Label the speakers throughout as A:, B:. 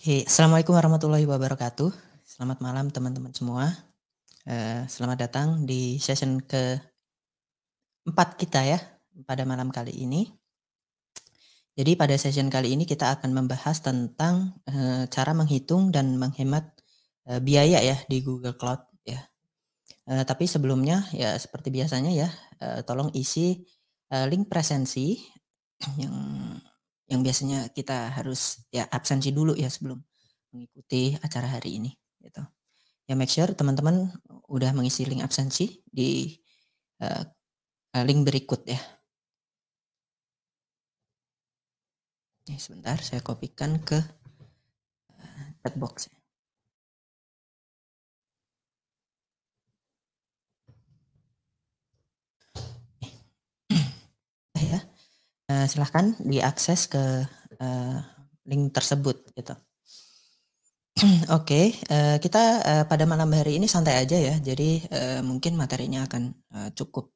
A: Oke, assalamualaikum warahmatullahi wabarakatuh. Selamat malam teman-teman semua. Uh, selamat datang di session ke empat kita ya pada malam kali ini. Jadi pada session kali ini kita akan membahas tentang uh, cara menghitung dan menghemat uh, biaya ya di Google Cloud ya. Uh, tapi sebelumnya ya seperti biasanya ya, uh, tolong isi uh, link presensi yang yang biasanya kita harus ya absensi dulu ya sebelum mengikuti acara hari ini gitu. Ya make sure teman-teman udah mengisi link absensi di uh, link berikut ya. sebentar saya kopikan ke uh, chat box. Eh. ya. Eh, silahkan diakses ke uh, link tersebut gitu. Oke, okay, uh, eh, kita uh, pada malam hari ini santai aja ya. Jadi uh, mungkin materinya akan uh, cukup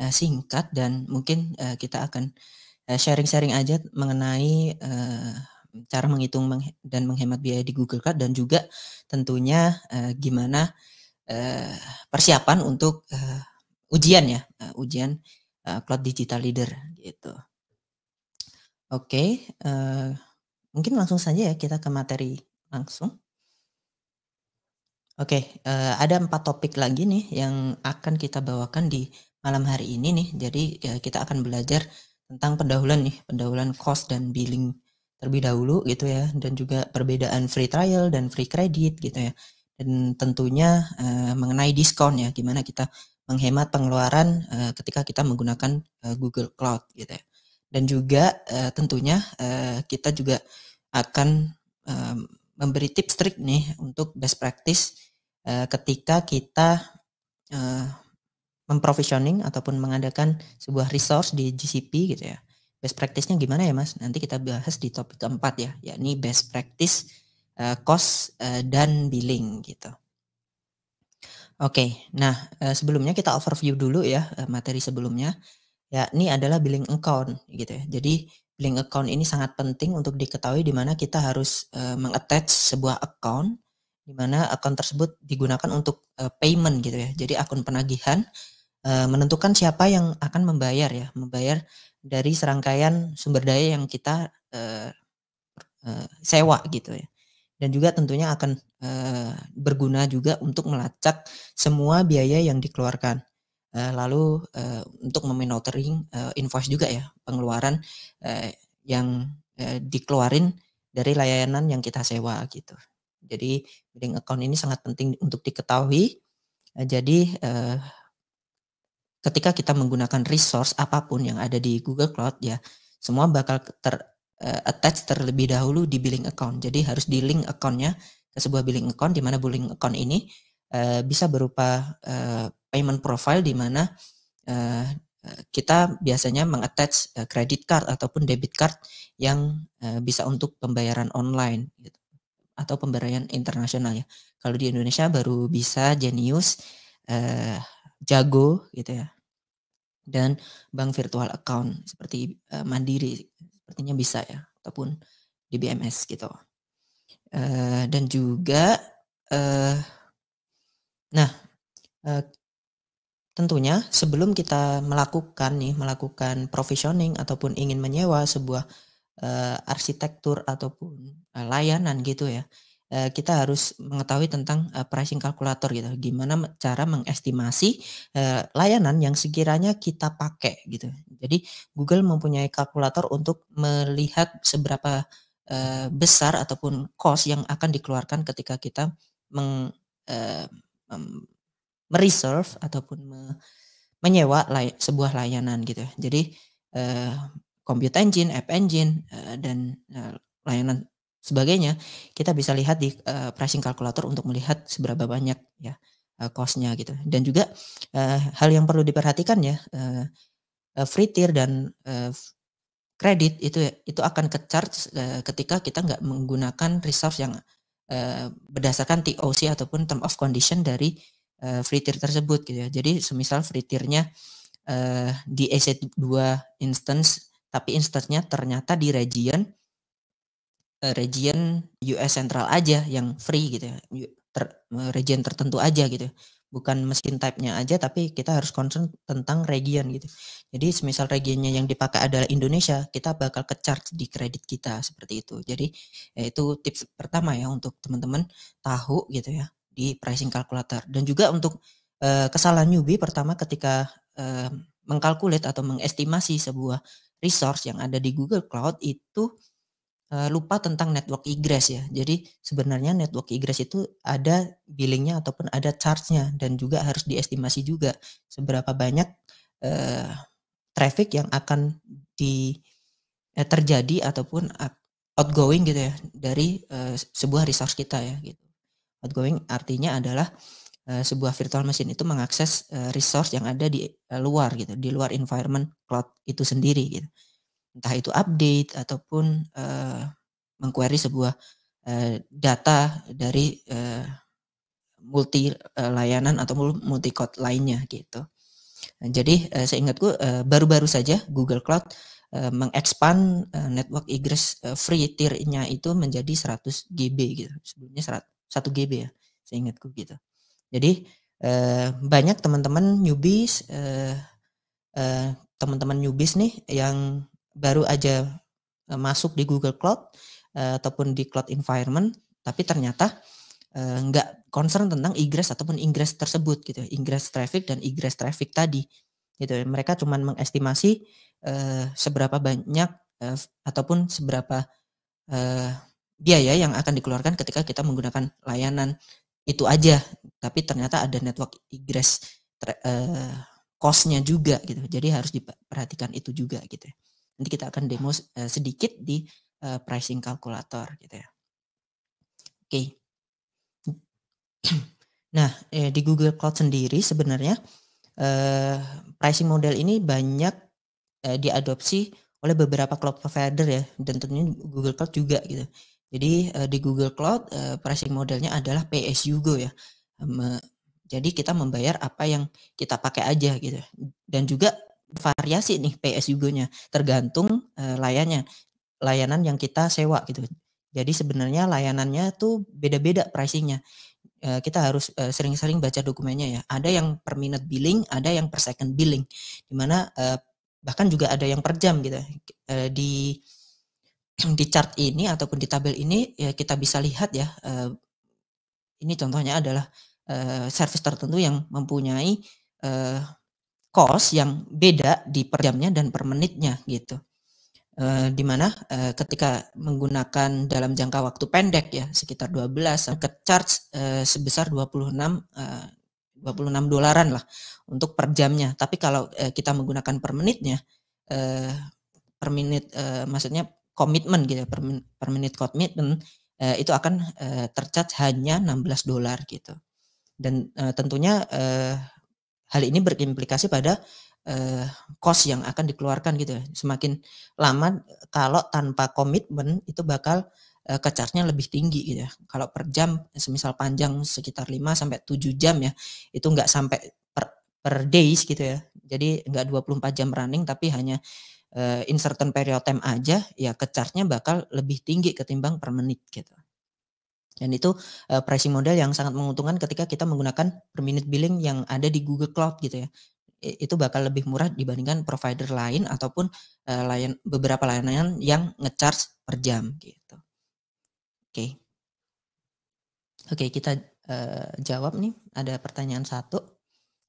A: uh, singkat dan mungkin uh, kita akan sharing-sharing uh, aja mengenai uh, cara menghitung dan menghemat biaya di Google Card dan juga tentunya uh, gimana uh, persiapan untuk uh, ujian ya, uh, ujian uh, Cloud Digital Leader gitu. Oke, uh, mungkin langsung saja ya kita ke materi langsung. Oke, uh, ada empat topik lagi nih yang akan kita bawakan di malam hari ini nih. Jadi, ya kita akan belajar tentang pendahuluan nih, pendahuluan cost dan billing terlebih dahulu gitu ya, dan juga perbedaan free trial dan free credit gitu ya. Dan tentunya, uh, mengenai diskon ya, gimana kita menghemat pengeluaran, uh, ketika kita menggunakan, uh, Google Cloud gitu ya dan juga uh, tentunya uh, kita juga akan um, memberi tips trik nih untuk best practice uh, ketika kita uh, memprovisioning ataupun mengadakan sebuah resource di GCP gitu ya. Best practice-nya gimana ya Mas? Nanti kita bahas di topik keempat ya, yakni best practice uh, cost uh, dan billing gitu. Oke, okay, nah uh, sebelumnya kita overview dulu ya uh, materi sebelumnya ya ini adalah billing account gitu ya. Jadi billing account ini sangat penting untuk diketahui di mana kita harus uh, mengattach sebuah account di mana account tersebut digunakan untuk uh, payment gitu ya. Jadi akun penagihan uh, menentukan siapa yang akan membayar ya, membayar dari serangkaian sumber daya yang kita uh, uh, sewa gitu ya. Dan juga tentunya akan uh, berguna juga untuk melacak semua biaya yang dikeluarkan. Uh, lalu uh, untuk memonitoring uh, eh, invoice juga ya pengeluaran uh, yang uh, dikeluarin dari layanan yang kita sewa gitu. Jadi billing account ini sangat penting untuk diketahui. Uh, jadi uh, ketika kita menggunakan resource apapun yang ada di Google Cloud ya semua bakal ter uh, attach terlebih dahulu di billing account. Jadi harus di link accountnya ke sebuah billing account di mana billing account ini Eh, bisa berupa uh, payment profile di mana uh, kita biasanya mengattach kredit card ataupun debit card yang bisa untuk pembayaran online gitu atau pembayaran internasional ya. Kalau di Indonesia baru bisa Genius, uh, Jago gitu ya. Dan bank virtual account seperti uh, Mandiri sepertinya bisa ya ataupun DBMS gitu. Uh, dan juga uh, Nah, eh, tentunya sebelum kita melakukan nih melakukan provisioning ataupun ingin menyewa sebuah eh, arsitektur ataupun eh, layanan gitu ya kita harus mengetahui tentang pricing calculator gitu gimana cara mengestimasi layanan yang sekiranya kita pakai gitu jadi Google mempunyai kalkulator untuk melihat seberapa besar ataupun cost yang akan dikeluarkan ketika kita meng um, mereserve ataupun me, menyewa lay, sebuah layanan gitu. Ya. Jadi uh, compute engine, app engine uh, dan uh, layanan sebagainya kita bisa lihat di uh, pricing calculator untuk melihat seberapa banyak ya uh, costnya gitu. Dan juga uh, hal yang perlu diperhatikan ya uh, free tier dan uh, kredit itu ya, itu akan ke charge ketika kita nggak menggunakan resource yang Eh, berdasarkan TOC ataupun term of condition dari uh, free tier tersebut gitu ya. Jadi semisal free tiernya uh, di EC2 instance tapi instance-nya ternyata di region uh, region US Central aja yang free gitu ya. Ter, region tertentu aja gitu bukan mesin type-nya aja tapi kita harus concern tentang region gitu. Jadi semisal regionnya yang dipakai adalah Indonesia, kita bakal ke charge di kredit kita seperti itu. Jadi ya itu tips pertama ya untuk teman-teman tahu gitu ya di pricing calculator dan juga untuk eh, kesalahan newbie pertama ketika mengkalkulasi eh, mengkalkulate atau mengestimasi sebuah resource yang ada di Google Cloud itu Eh, lupa tentang network egress ya. Jadi sebenarnya network egress itu ada billingnya ataupun ada charge-nya dan juga harus diestimasi juga seberapa banyak uh, traffic yang akan di eh, terjadi ataupun outgoing gitu ya dari uh, sebuah resource kita ya gitu. Outgoing artinya adalah uh, sebuah virtual machine itu mengakses uh, resource yang ada di uh, luar gitu, di luar environment cloud itu sendiri gitu entah itu update ataupun uh, mengquery sebuah uh, data dari uh, multi uh, layanan atau multi cloud lainnya gitu. Jadi uh, seingatku baru baru-baru saja Google Cloud uh, mengekspan network egress uh, free nya itu menjadi 100 GB gitu. Sebelumnya 100, 1 GB ya, seingatku gitu. Jadi banyak teman-teman newbies teman-teman newbies nih yang baru aja eh, masuk di Google Cloud eh, ataupun di cloud environment, tapi ternyata eh, nggak concern tentang ingress ataupun ingress tersebut gitu, ya. ingress traffic dan egress traffic tadi gitu. Ya. Mereka cuma mengestimasi seberapa banyak ataupun seberapa biaya yang akan dikeluarkan ketika kita menggunakan layanan itu aja, tapi ternyata ada network egress uh, cost-nya juga gitu. Jadi harus diperhatikan itu juga gitu. Ya. Nanti kita akan demo uh, sedikit di uh, pricing calculator gitu ya. Oke. Okay. Nah, eh, di Google Cloud sendiri sebenarnya eh, pricing model ini banyak eh, diadopsi oleh beberapa cloud provider ya, dan tentunya Google Cloud juga gitu. Jadi eh, di Google Cloud eh, pricing modelnya adalah pay as go ya. jadi kita membayar apa yang kita pakai aja gitu. Dan juga variasi nih PS juga-nya tergantung uh, layannya layanan yang kita sewa gitu. Jadi sebenarnya layanannya tuh beda-beda pricingnya. Uh, kita harus eh, sering-sering uh, baca dokumennya ya. Ada yang per minute billing, ada yang per second billing. Dimana uh, bahkan juga ada yang per jam gitu. Uh, di di chart ini ataupun di tabel ini ya kita bisa lihat ya. Uh, ini contohnya adalah uh, service tertentu yang mempunyai uh, cost yang beda di per jamnya dan per menitnya gitu. E, eh, dimana e, eh, ketika menggunakan dalam jangka waktu pendek ya sekitar 12 ke charge e, sebesar 26 26 dolaran lah untuk per jamnya. Tapi kalau kita menggunakan per menitnya per menit maksudnya komitmen gitu ya, per, permenit per menit komitmen itu akan tercat hanya 16 dolar gitu. Dan tentunya hal ini berimplikasi pada eh, cost yang akan dikeluarkan gitu. Ya. Semakin lama kalau tanpa komitmen itu bakal eh, kecarnya lebih tinggi gitu ya. Kalau per jam semisal panjang sekitar 5 sampai 7 jam ya, itu nggak sampai per, per days gitu ya. Jadi nggak 24 jam running tapi hanya uh, eh, in certain period time aja ya kecarnya bakal lebih tinggi ketimbang per menit gitu. Dan itu uh, pricing model yang sangat menguntungkan ketika kita menggunakan per minute billing yang ada di Google Cloud gitu ya. Itu bakal lebih murah dibandingkan provider lain ataupun uh, layan beberapa layanan yang ngecharge per jam gitu. Oke. Okay. Oke, okay, kita uh, jawab nih ada pertanyaan satu.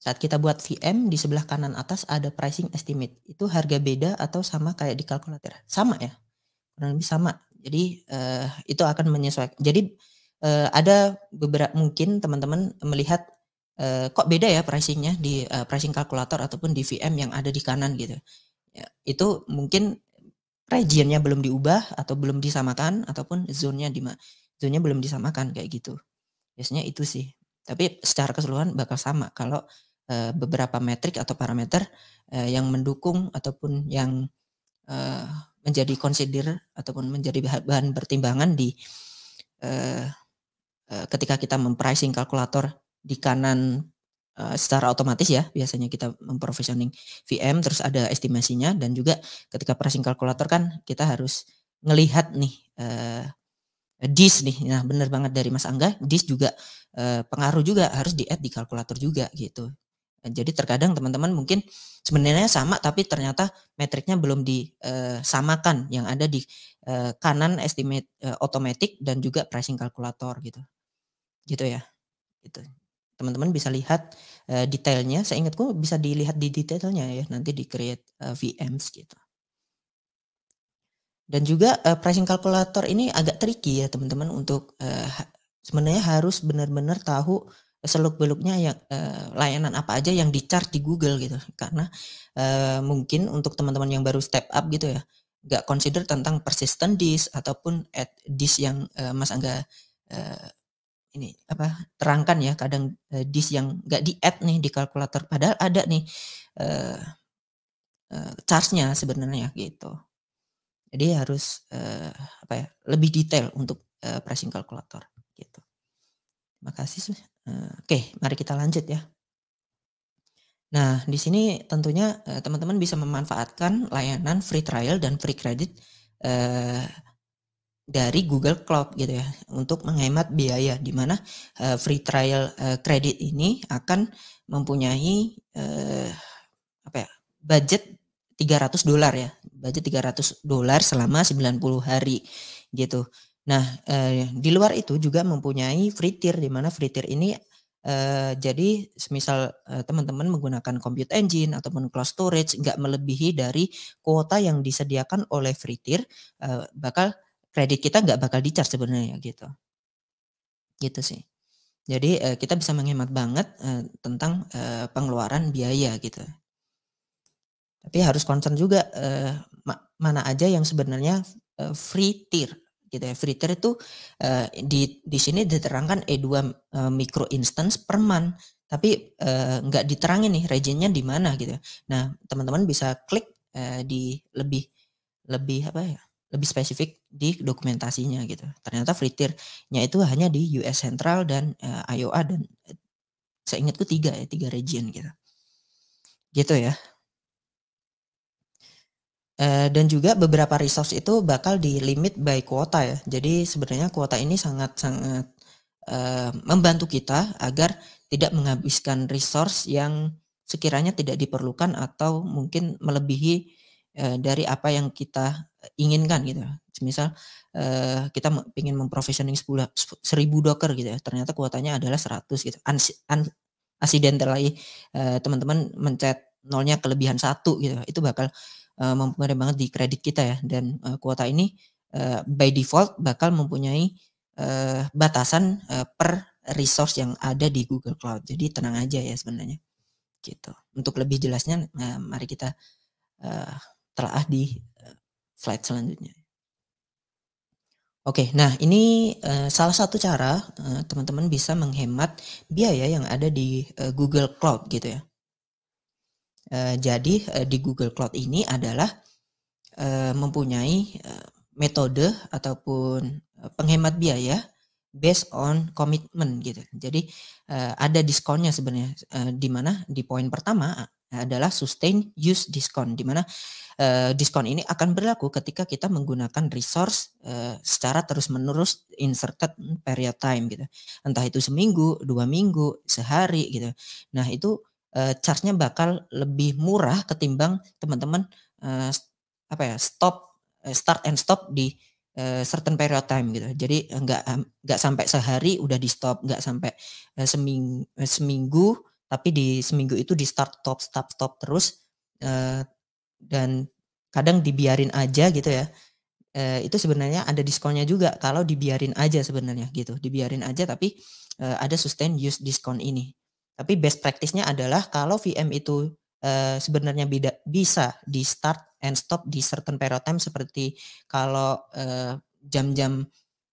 A: Saat kita buat VM di sebelah kanan atas ada pricing estimate. Itu harga beda atau sama kayak di kalkulator? Sama ya? Kurang lebih sama. Jadi uh, itu akan menyesuaikan. Jadi uh, ada beberapa mungkin teman-teman melihat uh, kok beda ya pricingnya di uh, pricing kalkulator ataupun di VM yang ada di kanan gitu. Ya, itu mungkin regionnya belum diubah atau belum disamakan ataupun zonnya di zonnya belum disamakan kayak gitu. Biasanya itu sih. Tapi secara keseluruhan bakal sama kalau uh, beberapa metrik atau parameter uh, yang mendukung ataupun yang uh, menjadi consider ataupun menjadi bahan pertimbangan di uh, Eh, ketika kita mempricing kalkulator di kanan eh, secara otomatis ya biasanya kita memprovisioning VM terus ada estimasinya dan juga ketika pricing kalkulator kan kita harus ngelihat nih eh, dis nih nah benar banget dari Mas Angga dis juga eh, pengaruh juga harus di add di kalkulator juga gitu jadi terkadang teman-teman mungkin sebenarnya sama tapi ternyata metriknya belum disamakan eh, yang ada di kanan estimate eh, otomatis dan juga pricing kalkulator gitu gitu ya gitu teman-teman bisa lihat uh, detailnya saya ingatku bisa dilihat di detailnya ya nanti di create uh, eh, VMs gitu dan juga uh, pricing calculator ini agak tricky ya teman-teman untuk uh, sebenarnya harus benar-benar tahu seluk-beluknya yang uh, layanan apa aja yang di charge di Google gitu karena uh, mungkin untuk teman-teman yang baru step up gitu ya nggak consider tentang persistent disk ataupun at disk yang uh, Mas Angga uh, ini apa terangkan ya kadang uh, eh, dis yang nggak di add nih di kalkulator padahal ada nih uh, uh, charge-nya sebenarnya gitu. Jadi harus uh, apa ya lebih detail untuk uh, pricing kalkulator gitu. Terima kasih. Uh, Oke, mari kita lanjut ya. Nah, di sini tentunya teman-teman bisa memanfaatkan layanan free trial dan free credit uh, dari Google Cloud gitu ya untuk menghemat biaya di mana uh, free trial uh, ini akan mempunyai uh, apa ya budget 300 dolar ya budget 300 dolar selama 90 hari gitu. Nah, eh, di luar itu juga mempunyai free tier di mana free tier ini eh, jadi semisal teman teman-teman menggunakan compute engine ataupun cloud storage nggak melebihi dari kuota yang disediakan oleh free tier eh, bakal kredit kita nggak bakal dicar sebenarnya gitu. Gitu sih. Jadi uh, kita bisa menghemat banget uh, tentang uh, pengeluaran biaya gitu. Tapi harus concern juga uh, ma mana aja yang sebenarnya uh, free tier gitu ya. Free tier itu uh, di di sini diterangkan E2 uh, micro instance per month tapi nggak uh, diterangin nih regionnya di mana gitu. Ya. Nah teman-teman bisa klik uh, di lebih lebih apa ya lebih spesifik di dokumentasinya gitu. Ternyata free tier-nya itu hanya di US Central dan uh, Iowa dan eh, saya ingatku tiga ya tiga region gitu gitu ya Uh, dan juga beberapa resource itu bakal di limit by kuota ya jadi sebenarnya kuota ini sangat sangat uh, membantu kita agar tidak menghabiskan resource yang sekiranya tidak diperlukan atau mungkin melebihi Eh, dari apa yang kita eh, inginkan gitu. Misal eh, kita ingin memprovisioning 10 1000 docker gitu ya. Ternyata kuotanya adalah 100 gitu. Un, eh, teman-teman mencet nolnya kelebihan satu gitu. Itu bakal eh, mempengaruhi banget di kredit kita ya dan eh, kuota ini eh, by default bakal mempunyai eh, batasan eh, per resource yang ada di Google Cloud. Jadi tenang aja ya sebenarnya. Gitu. Untuk lebih jelasnya eh, mari kita eh, telah di eh, slide selanjutnya. Oke, nah ini eh, salah satu cara eh, teman-teman bisa menghemat biaya yang ada di Google Cloud gitu ya. jadi di Google Cloud ini adalah mempunyai metode ataupun penghemat biaya based on commitment gitu. Jadi uh, ada diskonnya sebenarnya uh, di mana di poin pertama eh, adalah sustain use diskon di mana uh, diskon ini akan berlaku ketika kita menggunakan resource uh, secara terus-menerus inserted period time gitu. Entah itu seminggu, dua minggu, sehari gitu. Nah, itu uh, charge-nya bakal lebih murah ketimbang teman-teman uh, apa ya stop start and stop di Eh, certain period time gitu. Jadi eh, nggak nggak sampai sehari udah di stop, nggak sampai seminggu eh, seming, seminggu, tapi di seminggu itu di start stop stop stop terus dan kadang dibiarin aja gitu ya. itu sebenarnya ada diskonnya juga kalau dibiarin aja sebenarnya gitu, dibiarin aja tapi ada sustain use diskon ini. Tapi best practice-nya adalah kalau VM itu Eh, sebenarnya bida, bisa di start and stop di certain period time seperti kalau jam eh, jam-jam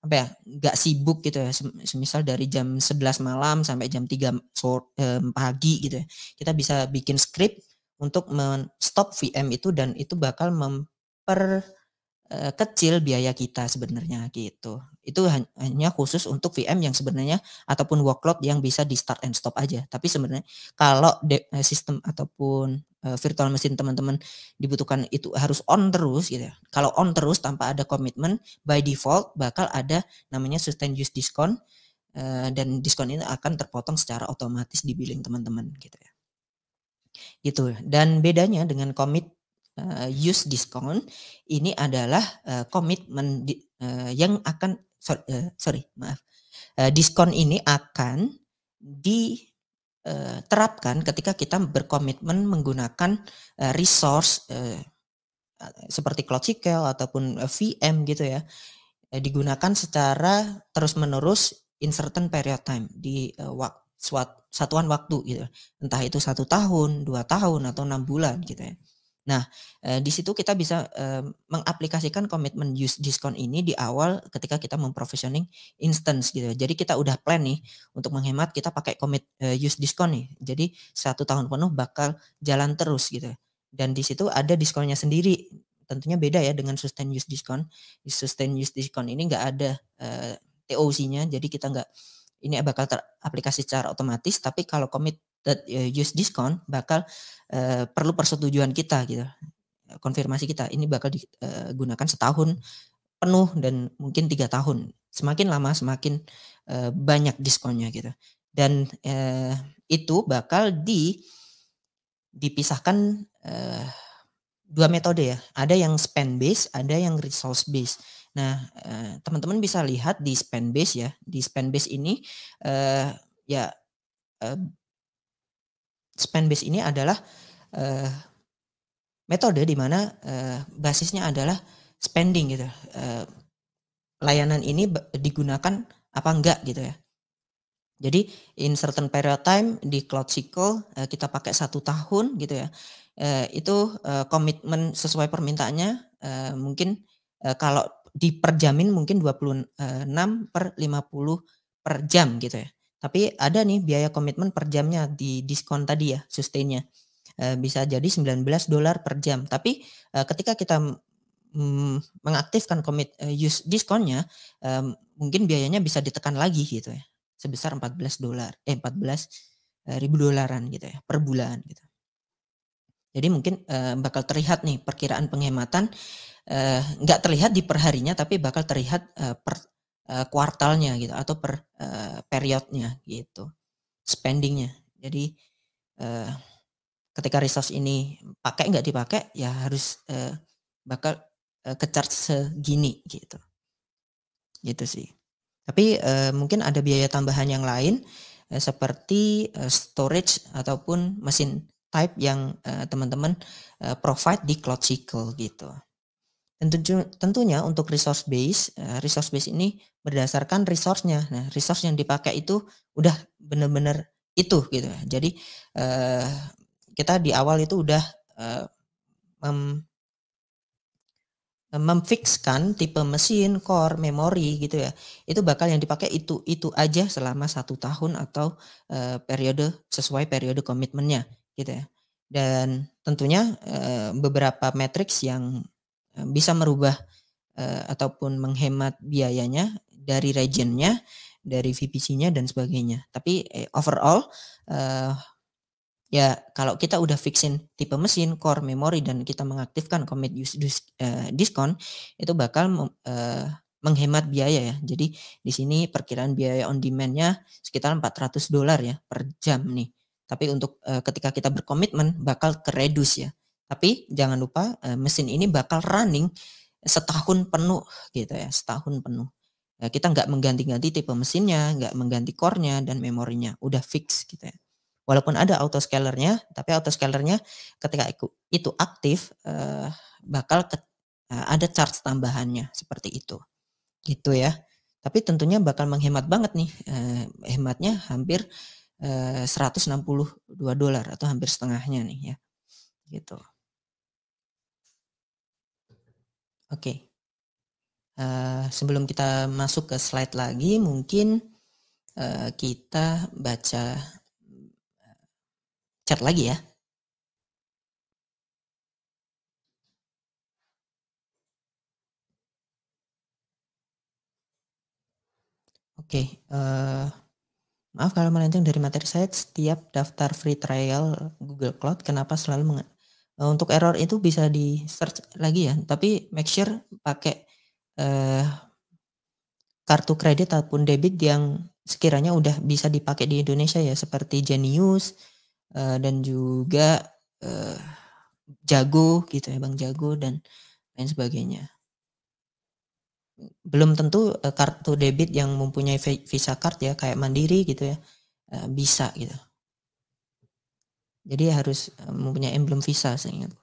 A: apa ya nggak sibuk gitu ya semisal dari jam 11 malam sampai jam 3 sore, um, pagi gitu ya kita bisa bikin script untuk men stop VM itu dan itu bakal memper Eh, kecil biaya kita sebenarnya gitu. Itu hanya khusus untuk VM yang sebenarnya ataupun workload yang bisa di start and stop aja. Tapi sebenarnya kalau eh, sistem ataupun eh, virtual mesin teman-teman dibutuhkan itu harus on terus gitu ya. Kalau on terus tanpa ada komitmen by default bakal ada namanya sustain use discount dan diskon ini akan terpotong secara otomatis di billing teman-teman gitu ya gitu dan bedanya dengan commit uh, use diskon ini adalah uh, komitmen di, uh, yang akan sorry, uh, sorry maaf uh, diskon ini akan diterapkan ketika kita berkomitmen menggunakan uh, resource uh, seperti Cloudseekel ataupun uh, VM gitu ya uh, digunakan secara terus menerus in certain period time di uh, suat, satuan waktu gitu entah itu satu tahun dua tahun atau enam bulan gitu ya Nah, eh, di situ kita bisa eh, mengaplikasikan komitmen use diskon ini di awal ketika kita memprovisioning instance gitu. Ya. Jadi kita udah plan nih untuk menghemat kita pakai commit eh, use diskon nih. Jadi satu tahun penuh bakal jalan terus gitu. Ya. Dan di situ ada diskonnya sendiri. Tentunya beda ya dengan sustain use diskon. Di sustain use diskon ini nggak ada TOC-nya, jadi kita nggak ini bakal teraplikasi secara otomatis tapi kalau committed eh, use discount bakal uh, perlu persetujuan kita gitu konfirmasi kita ini bakal digunakan eh, setahun penuh dan mungkin tiga tahun semakin lama semakin uh, banyak diskonnya gitu dan uh, itu bakal di dipisahkan uh, dua metode ya ada yang spend base ada yang resource base Nah, eh, teman-teman bisa lihat di spend base ya. Di spend base ini eh, ya eh, base ini adalah eh, metode di mana basisnya adalah spending gitu. layanan ini digunakan apa enggak gitu ya. Jadi in certain period time di cloud cycle kita pakai satu tahun gitu ya. itu eh, komitmen sesuai permintaannya mungkin kalau diperjamin mungkin 26 eh, per 50 per jam gitu ya. Tapi ada nih biaya komitmen per jamnya di diskon tadi ya, sustainnya. Eh, bisa jadi 19 dolar per jam. Tapi eh, ketika kita mm, mengaktifkan komit use diskonnya, mungkin biayanya bisa ditekan lagi gitu ya. Sebesar 14 dolar, eh 14 ribu dolaran gitu ya, per bulan gitu. Jadi mungkin bakal terlihat nih perkiraan penghematan Eh, nggak uh, terlihat di perharinya tapi bakal terlihat uh, per uh, kuartalnya gitu atau per uh, periodnya gitu spendingnya jadi uh, ketika resource ini pakai nggak dipakai ya harus uh, bakal uh, kecar segini gitu gitu sih tapi uh, mungkin ada biaya tambahan yang lain uh, seperti uh, storage ataupun mesin type yang teman-teman uh, uh, provide di Cloud Cycle gitu tentu tentunya untuk resource base eh, resource base ini berdasarkan resource-nya nah resource yang dipakai itu udah benar-benar itu gitu jadi eh, kita di awal itu udah eh, mem memfixkan tipe mesin, core, memori gitu ya. Itu bakal yang dipakai itu itu aja selama satu tahun atau eh, periode sesuai periode komitmennya gitu ya. Dan tentunya eh, beberapa matriks yang Eh, bisa merubah uh, ataupun menghemat biayanya dari regionnya, dari VPC-nya dan sebagainya. Tapi eh, overall uh, ya kalau kita udah fixin tipe mesin, core, memory dan kita mengaktifkan commit use uh, diskon itu bakal uh, menghemat biaya ya. Jadi di sini perkiraan biaya on demand-nya sekitar 400 dolar ya per jam nih. Tapi untuk uh, ketika kita berkomitmen bakal keredus ya tapi jangan lupa eh, mesin ini bakal running setahun penuh gitu ya, setahun penuh. Ya, kita nggak mengganti-ganti tipe mesinnya, nggak mengganti core-nya dan memorinya, udah fix gitu ya. Walaupun ada scalernya, tapi scalernya ketika itu aktif eh, bakal ke, eh, ada charge tambahannya seperti itu, gitu ya. Tapi tentunya bakal menghemat banget nih, Eh, hematnya hampir 162 eh, dolar atau hampir setengahnya nih ya. Gitu. Oke. Okay. Uh, eh, sebelum kita masuk ke slide lagi, mungkin uh, kita baca eh, chat lagi ya. Oke, okay, uh, maaf kalau melenceng dari materi saya. Setiap daftar free trial Google Cloud, kenapa selalu Eh, untuk error itu bisa di search lagi ya, tapi make sure pakai uh, kartu kredit ataupun debit yang sekiranya udah bisa dipakai di Indonesia ya seperti Genius uh, dan juga uh, Jago gitu ya Bang Jago dan lain sebagainya. Belum tentu uh, kartu debit yang mempunyai Visa card ya kayak Mandiri gitu ya uh, bisa gitu. Jadi harus eh, mempunyai emblem visa seingatku.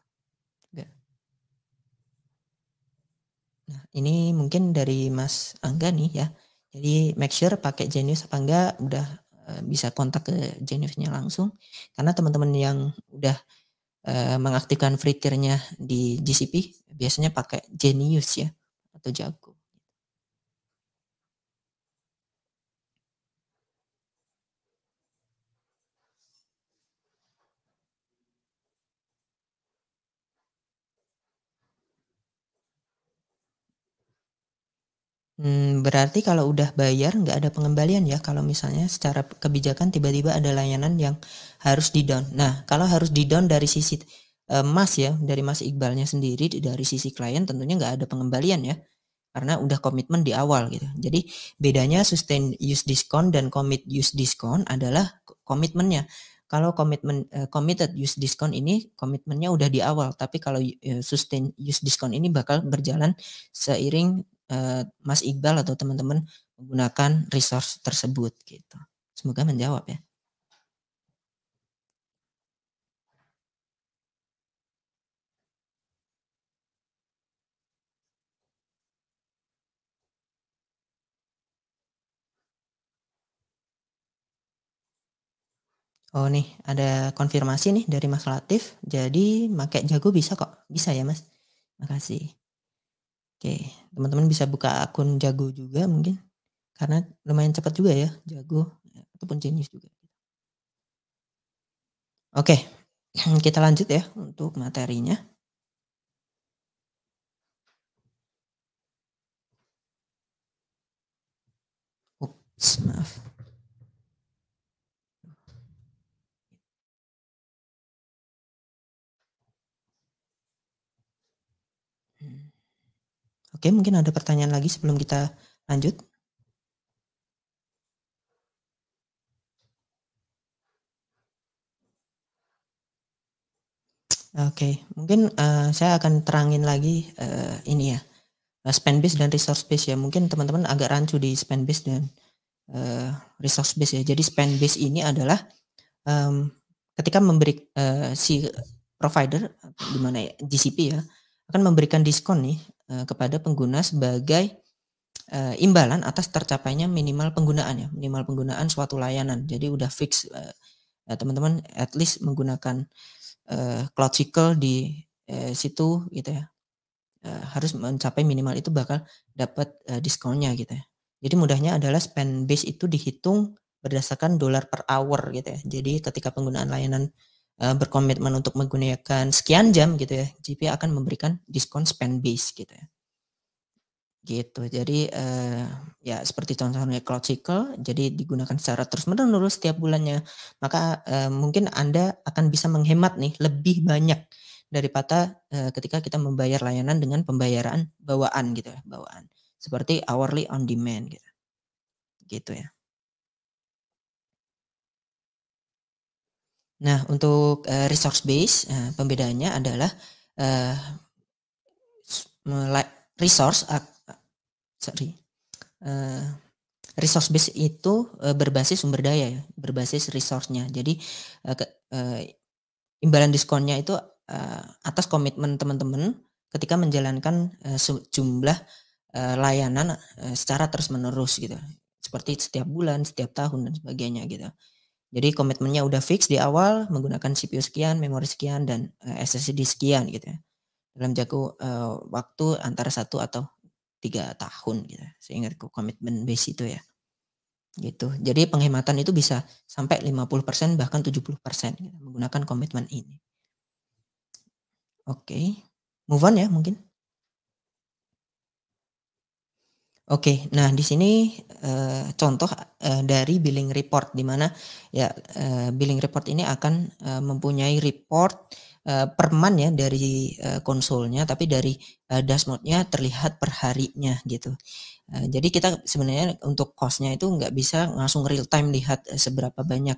A: Nah, ini mungkin dari Mas Angga nih ya. Jadi make sure pakai Genius apa enggak udah eh, bisa kontak ke Geniusnya langsung karena teman-teman yang udah eh, mengaktifkan free tiernya di GCP biasanya pakai Genius ya atau Jago. Hmm, berarti kalau udah bayar nggak ada pengembalian ya kalau misalnya secara kebijakan tiba-tiba ada layanan yang harus di-down. Nah, kalau harus di-down dari sisi, eh, Mas ya, dari Mas Iqbalnya sendiri dari sisi klien tentunya nggak ada pengembalian ya, karena udah komitmen di awal gitu. Jadi bedanya sustain use discount dan commit use discount adalah komitmennya. Kalau komitmen, eh, committed use discount ini komitmennya udah di awal, tapi kalau, eh, sustain use discount ini bakal berjalan seiring Eh, Mas Iqbal atau teman-teman menggunakan resource tersebut gitu. Semoga menjawab ya. Oh nih, ada konfirmasi nih dari Mas Latif. Jadi pakai jago bisa kok. Bisa ya Mas? Makasih. Oke, teman-teman bisa buka akun Jago juga mungkin. Karena lumayan cepat juga ya, Jago ataupun Genius juga. Oke, kita lanjut ya untuk materinya. Oops, maaf. Oke, mungkin ada pertanyaan lagi sebelum kita lanjut. Oke, mungkin uh, saya akan terangin lagi uh, ini ya. Eh, spend base dan resource base ya. Mungkin teman-teman agak rancu di spend base dan uh, resource base ya. Jadi spend base ini adalah um, ketika memberi uh, si provider gimana ya, GCP ya akan memberikan diskon nih Eh, kepada pengguna sebagai uh, imbalan atas tercapainya minimal penggunaan ya minimal penggunaan suatu layanan jadi udah fix uh, ya teman-teman at least menggunakan uh, cloud cycle di uh, situ gitu ya uh, harus mencapai minimal itu bakal dapat uh, diskonnya gitu ya jadi mudahnya adalah spend base itu dihitung berdasarkan dolar per hour gitu ya jadi ketika penggunaan layanan Eh, berkomitmen untuk menggunakan sekian jam gitu ya, GP akan memberikan diskon spend base gitu ya. Gitu. Jadi uh, ya seperti contohnya cloud cycle, jadi digunakan secara terus menerus setiap bulannya, maka uh, mungkin Anda akan bisa menghemat nih lebih banyak daripada uh, ketika kita membayar layanan dengan pembayaran bawaan gitu ya, bawaan. Seperti hourly on demand gitu. Gitu ya. Nah, untuk uh, resource base uh, eh, pembedaannya adalah uh, resource uh, sorry. Uh, resource base itu uh, berbasis sumber daya ya, berbasis resource-nya. Jadi uh, ke, uh, imbalan diskonnya itu uh, atas komitmen teman-teman ketika menjalankan uh, sejumlah uh, layanan uh, secara terus-menerus gitu. Seperti setiap bulan, setiap tahun dan sebagainya gitu. Jadi komitmennya udah fix di awal menggunakan CPU sekian, memori sekian dan eh, SSD sekian gitu ya. Dalam jago uh, eh, waktu antara satu atau tiga tahun gitu. Ya. Seingatku komitmen base itu ya. Gitu. Jadi penghematan itu bisa sampai 50% bahkan 70% gitu, menggunakan komitmen ini. Oke. Okay. Move on ya mungkin. Oke, nah di sini e, contoh e, dari billing report di mana ya e, billing report ini akan e, mempunyai report e, perman ya dari e, konsolnya, tapi dari e, dashboardnya terlihat perharinya gitu. E, jadi kita sebenarnya untuk costnya itu nggak bisa langsung real time lihat seberapa banyak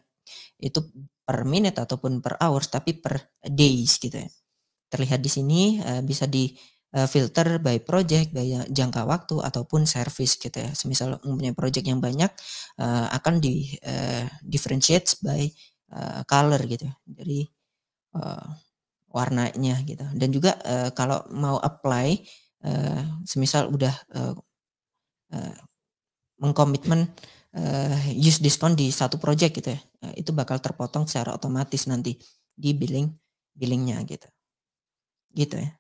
A: itu per minute ataupun per hours, tapi per days gitu ya. Terlihat di sini e, bisa di Eh, filter by project, by jangka waktu ataupun service gitu ya. Semisal mempunyai project yang banyak uh, akan di uh, differentiate by uh, color gitu. Ya. Dari uh, warnanya gitu. Dan juga uh, kalau mau apply uh, semisal udah uh, uh, mengkomitmen uh, use discount di satu project gitu ya. Uh, itu bakal terpotong secara otomatis nanti di billing billingnya gitu. Gitu ya.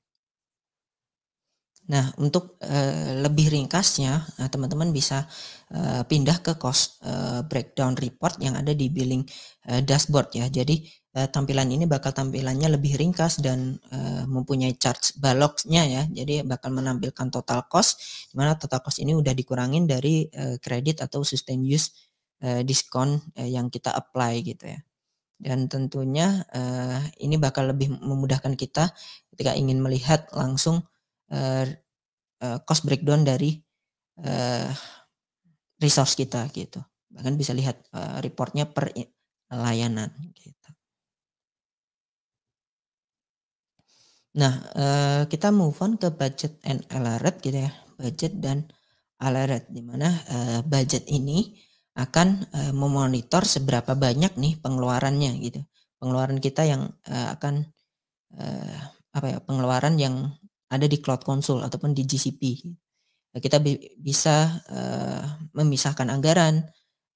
A: Nah, untuk uh, lebih ringkasnya, eh, teman-teman uh, bisa uh, pindah ke cost uh, breakdown report yang ada di billing uh, dashboard ya. Jadi uh, tampilan ini bakal tampilannya lebih ringkas dan uh, mempunyai charge baloknya ya. Jadi bakal menampilkan total cost di mana total cost ini udah dikurangin dari kredit uh, atau sustain use uh, diskon uh, yang kita apply gitu ya dan tentunya uh, ini bakal lebih memudahkan kita ketika ingin melihat langsung Eh, eh, cost breakdown dari eh, resource kita gitu. Bahkan bisa lihat reportnya per layanan gitu. Nah, kita move on ke budget and alert gitu ya. Budget dan alert di mana budget ini akan memonitor seberapa banyak nih pengeluarannya gitu. Pengeluaran kita yang akan apa ya pengeluaran yang ada di Cloud Console ataupun di GCP. Nah, kita bi bisa uh, memisahkan anggaran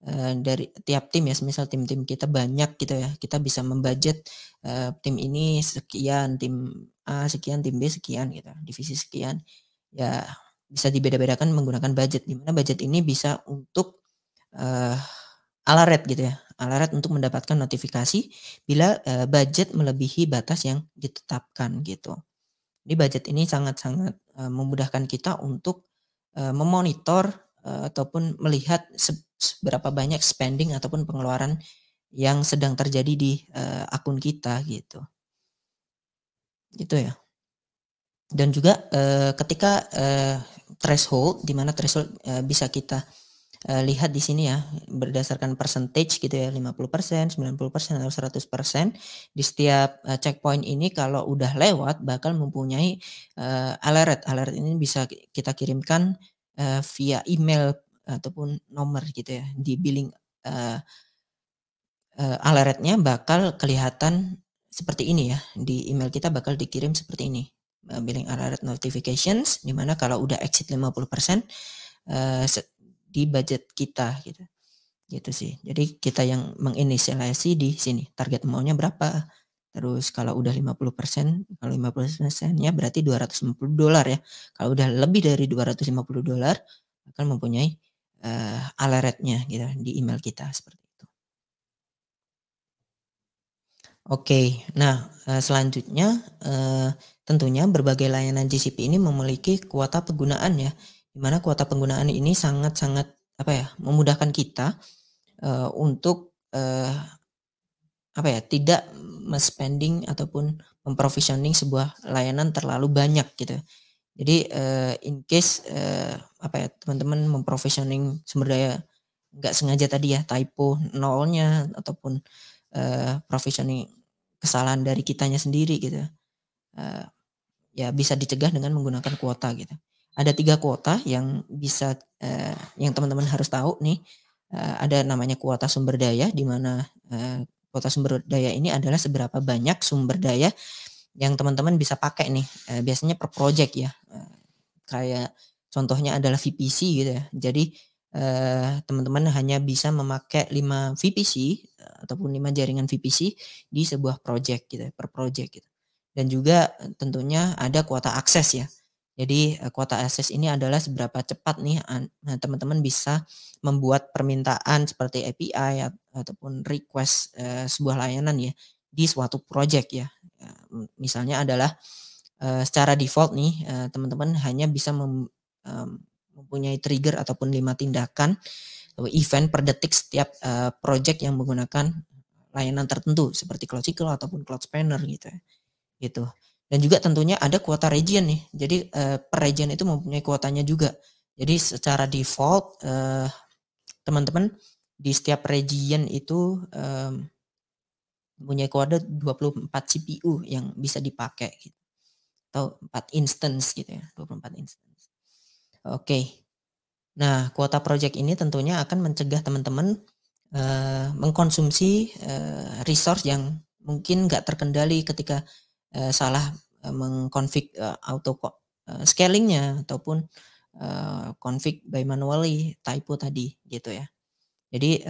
A: uh, dari tiap tim ya, misal tim-tim kita banyak gitu ya, kita bisa membudget uh, tim ini sekian, tim A sekian, tim B sekian gitu, divisi sekian. Ya bisa dibeda-bedakan menggunakan budget dimana budget ini bisa untuk uh, alaret gitu ya alaret untuk mendapatkan notifikasi bila uh, budget melebihi batas yang ditetapkan gitu jadi budget ini sangat-sangat eh, memudahkan kita untuk eh, memonitor eh, ataupun melihat seberapa banyak spending ataupun pengeluaran yang sedang terjadi di akun kita gitu. Gitu ya. Dan juga ketika threshold di mana threshold bisa kita Eh, lihat di sini ya berdasarkan percentage gitu ya 50%, 90% atau 100% di setiap uh, checkpoint ini kalau udah lewat bakal mempunyai uh, alert. Alert ini bisa kita kirimkan uh, via email ataupun nomor gitu ya di billing uh, uh, alertnya bakal kelihatan seperti ini ya di email kita bakal dikirim seperti ini uh, billing alert notifications dimana kalau udah exit 50% uh, di budget kita gitu. Gitu sih. Jadi kita yang menginisialisasi di sini. Target maunya berapa? Terus kalau udah 50%, kalau 50%-nya berarti 250 dolar ya. Kalau udah lebih dari 250 dolar akan mempunyai uh, alertnya gitu di email kita seperti itu. Oke, nah eh, selanjutnya eh, tentunya berbagai layanan GCP ini memiliki kuota penggunaan ya di mana kuota penggunaan ini sangat-sangat apa ya memudahkan kita uh, untuk uh, apa ya tidak spending ataupun memprovisioning sebuah layanan terlalu banyak gitu. Jadi uh, in case uh, apa ya teman-teman memprovisioning sumber daya nggak sengaja tadi ya typo nolnya ataupun uh, provisioning kesalahan dari kitanya sendiri gitu. Uh, ya bisa dicegah dengan menggunakan kuota gitu ada tiga kuota yang bisa eh, yang teman-teman harus tahu nih eh, ada namanya kuota sumber daya di mana eh, kuota sumber daya ini adalah seberapa banyak sumber daya yang teman-teman bisa pakai nih eh, biasanya per project ya eh, kayak contohnya adalah VPC gitu ya jadi eh, teman-teman hanya bisa memakai 5 VPC eh, ataupun 5 jaringan VPC di sebuah project gitu ya, per project gitu dan juga tentunya ada kuota akses ya jadi eh, kuota akses ini adalah seberapa cepat nih nah, teman-teman bisa membuat permintaan seperti API ataupun request eh, sebuah layanan ya di suatu project ya. ya misalnya adalah eh, secara default nih teman-teman hanya bisa mempunyai trigger ataupun lima tindakan atau event per detik setiap project yang menggunakan layanan tertentu seperti Cloud SQL ataupun Cloud Spanner gitu ya. Gitu. Dan juga tentunya ada kuota region nih. Jadi eh, per region itu mempunyai kuotanya juga. Jadi secara default eh, teman-teman di setiap region itu eh, punya kuota 24 CPU yang bisa dipakai gitu. Atau 4 instance gitu ya, 24 instance. Oke. Okay. Nah, kuota project ini tentunya akan mencegah teman-teman eh, mengkonsumsi eh, resource yang mungkin nggak terkendali ketika Eh, salah eh, mengkonfig eh, auto scalingnya ataupun uh, by manually typo tadi gitu ya. Jadi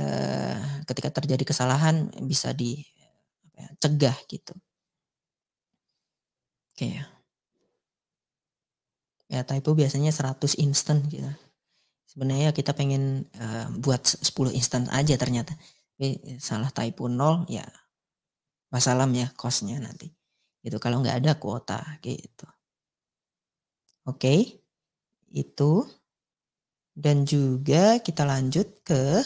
A: ketika terjadi kesalahan bisa dicegah ya, gitu. Oke ya. ya. typo biasanya 100 instant gitu. Sebenarnya kita pengen buat 10 instant aja ternyata. Tapi salah typo nol ya masalah ya costnya nanti gitu kalau nggak ada kuota gitu. Oke, okay, itu dan juga kita lanjut ke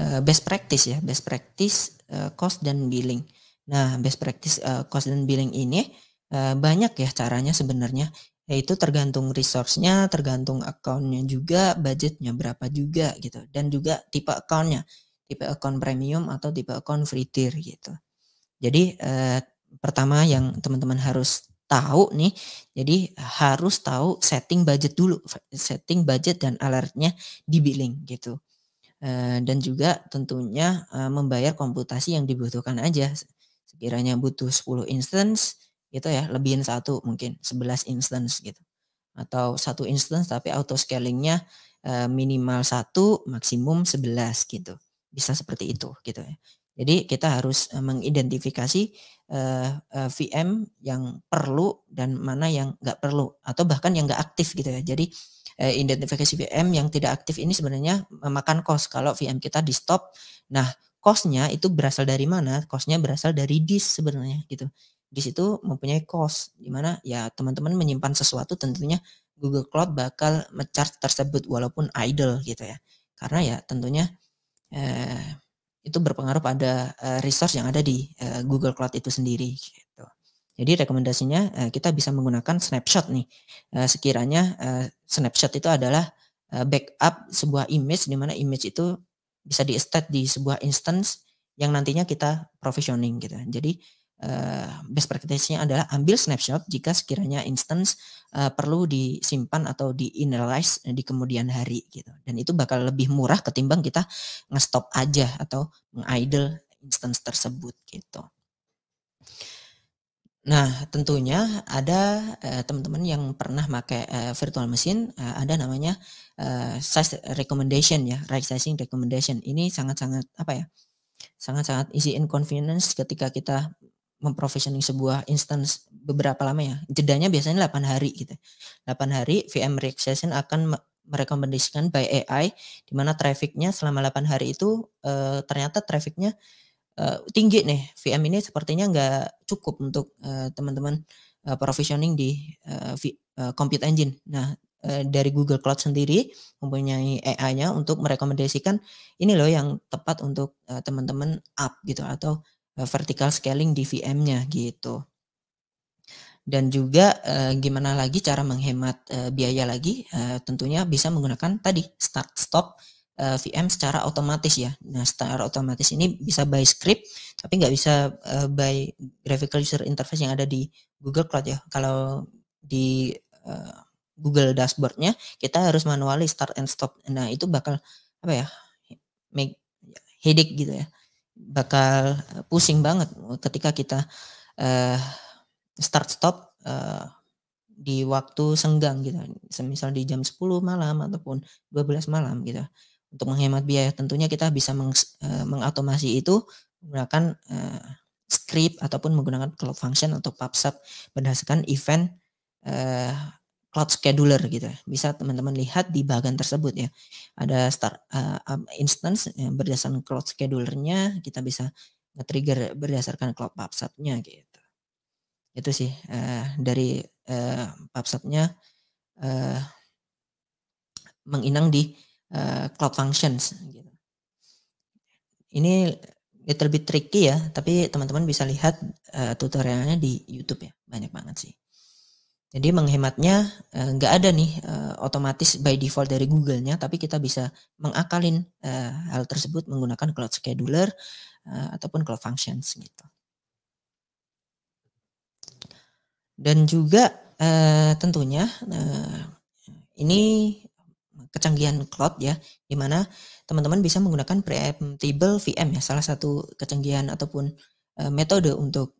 A: uh, best practice ya, best practice uh, cost dan billing. Nah, best practice uh, cost dan billing ini uh, banyak ya caranya sebenarnya, yaitu tergantung resource-nya, tergantung account-nya juga, budget-nya berapa juga gitu, dan juga tipe account-nya, tipe account premium atau tipe account free tier gitu. Jadi eh, pertama yang teman-teman harus tahu nih. Jadi harus tahu setting budget dulu, setting budget dan alertnya di billing gitu. Eh, dan juga tentunya eh, membayar komputasi yang dibutuhkan aja. Sekiranya butuh 10 instance gitu ya, lebihin satu mungkin 11 instance gitu. Atau satu instance tapi auto scalingnya eh, minimal satu maksimum 11 gitu. Bisa seperti itu gitu ya. Jadi kita harus eh, mengidentifikasi uh, eh, uh, eh, VM yang perlu dan mana yang nggak perlu atau bahkan yang nggak aktif gitu ya. Jadi uh, identifikasi VM yang tidak aktif ini sebenarnya memakan cost kalau VM kita di stop. Nah costnya itu berasal dari mana? Costnya berasal dari disk sebenarnya gitu. Disk itu mempunyai cost di mana ya teman-teman menyimpan sesuatu tentunya Google Cloud bakal mecharge tersebut walaupun idle gitu ya. Karena ya tentunya eh, itu berpengaruh pada uh, resource yang ada di uh, Google Cloud itu sendiri gitu. Jadi rekomendasinya uh, kita bisa menggunakan snapshot nih. Uh, sekiranya uh, snapshot itu adalah uh, backup sebuah image di mana image itu bisa di state di sebuah instance yang nantinya kita provisioning gitu. Jadi Eh, best practice-nya adalah ambil snapshot jika sekiranya instance uh, perlu disimpan atau diinitialize eh, di kemudian hari gitu. Dan itu bakal lebih murah ketimbang kita ngestop aja atau mengidle instance tersebut gitu. Nah, tentunya ada teman-teman eh, yang pernah pakai eh, virtual machine, eh, ada namanya size recommendation ya, right sizing recommendation. Ini sangat-sangat apa ya? Sangat-sangat easy and convenience ketika kita memprovisioning sebuah instance beberapa lama ya. Jedanya biasanya 8 hari gitu. 8 hari VM reaction akan merekomendasikan by AI di mana trafficnya selama 8 hari itu e, ternyata trafficnya e, tinggi nih. VM ini sepertinya nggak cukup untuk eh, teman-teman e, provisioning di e, v, e, compute engine. Nah, e, dari Google Cloud sendiri mempunyai AI-nya untuk merekomendasikan ini loh yang tepat untuk teman-teman up gitu atau Eh, vertical scaling di VM-nya gitu. Dan juga eh, gimana lagi cara menghemat eh, biaya lagi eh, tentunya bisa menggunakan tadi start stop eh, VM secara otomatis ya. Nah, secara otomatis ini bisa by script tapi nggak bisa eh, by graphical user interface yang ada di Google Cloud ya. Kalau di eh, Google dashboardnya kita harus manually start and stop. Nah itu bakal apa ya make headache gitu ya bakal eh, pusing banget ketika kita uh, start stop uh, di waktu senggang gitu. Semisal di jam 10 malam ataupun 12 malam gitu. Untuk menghemat biaya tentunya kita bisa meng, uh, mengautomasi itu menggunakan uh, script ataupun menggunakan cloud function atau pub sub berdasarkan event uh, cloud scheduler gitu. ya. Bisa teman-teman lihat di bagian tersebut ya. Ada start eh, uh, um, instance yang berdasarkan cloud schedulernya kita bisa nge-trigger berdasarkan cloud PubSub-nya gitu. Itu sih uh, dari uh, PubSub-nya uh, menginang di uh, cloud functions gitu. Ini little bit tricky ya, tapi teman-teman bisa lihat uh, tutorialnya di YouTube ya. Banyak banget sih. Jadi menghematnya eh, nggak ada nih eh, otomatis by default dari Google-nya, tapi kita bisa mengakalin eh, hal tersebut menggunakan Cloud Scheduler ataupun Cloud Functions gitu. Dan juga tentunya ini kecanggihan cloud ya, di mana teman-teman bisa menggunakan preemptible VM ya, salah satu kecanggihan ataupun metode untuk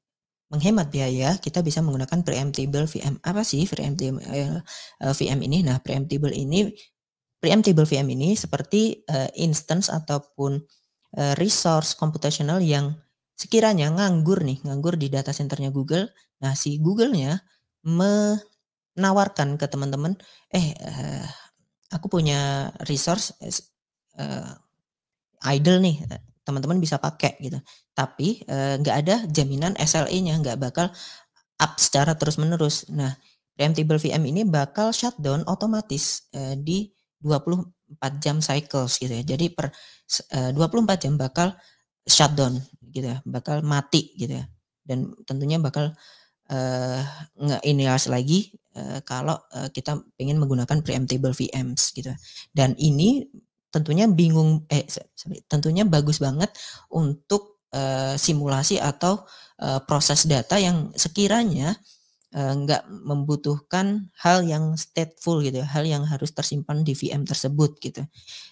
A: menghemat biaya, kita bisa menggunakan preemptible VM. Apa sih preemptible eh, uh, eh, VM ini? Nah, preemptible ini preemptible VM ini seperti uh, instance ataupun uh, resource computational yang sekiranya nganggur nih, nganggur di data centernya Google. Nah, si Google-nya menawarkan ke teman-teman, eh uh, aku punya resource uh, idle nih, teman-teman bisa pakai gitu. Tapi eh, nggak ada jaminan SLA-nya nggak bakal up secara terus-menerus. Nah, preemptible VM ini bakal shutdown otomatis eh, di 24 jam cycles gitu ya. Jadi per 24 eh, jam bakal shutdown gitu ya, bakal mati gitu ya. Dan tentunya bakal nggak nggak ini lagi Uh, kalau uh, kita ingin menggunakan preemptible VMs gitu. Ya. Dan ini tentunya bingung eh sorry tentunya bagus banget untuk uh, simulasi atau uh, proses data yang sekiranya uh, nggak membutuhkan hal yang stateful gitu, ya, hal yang harus tersimpan di VM tersebut gitu.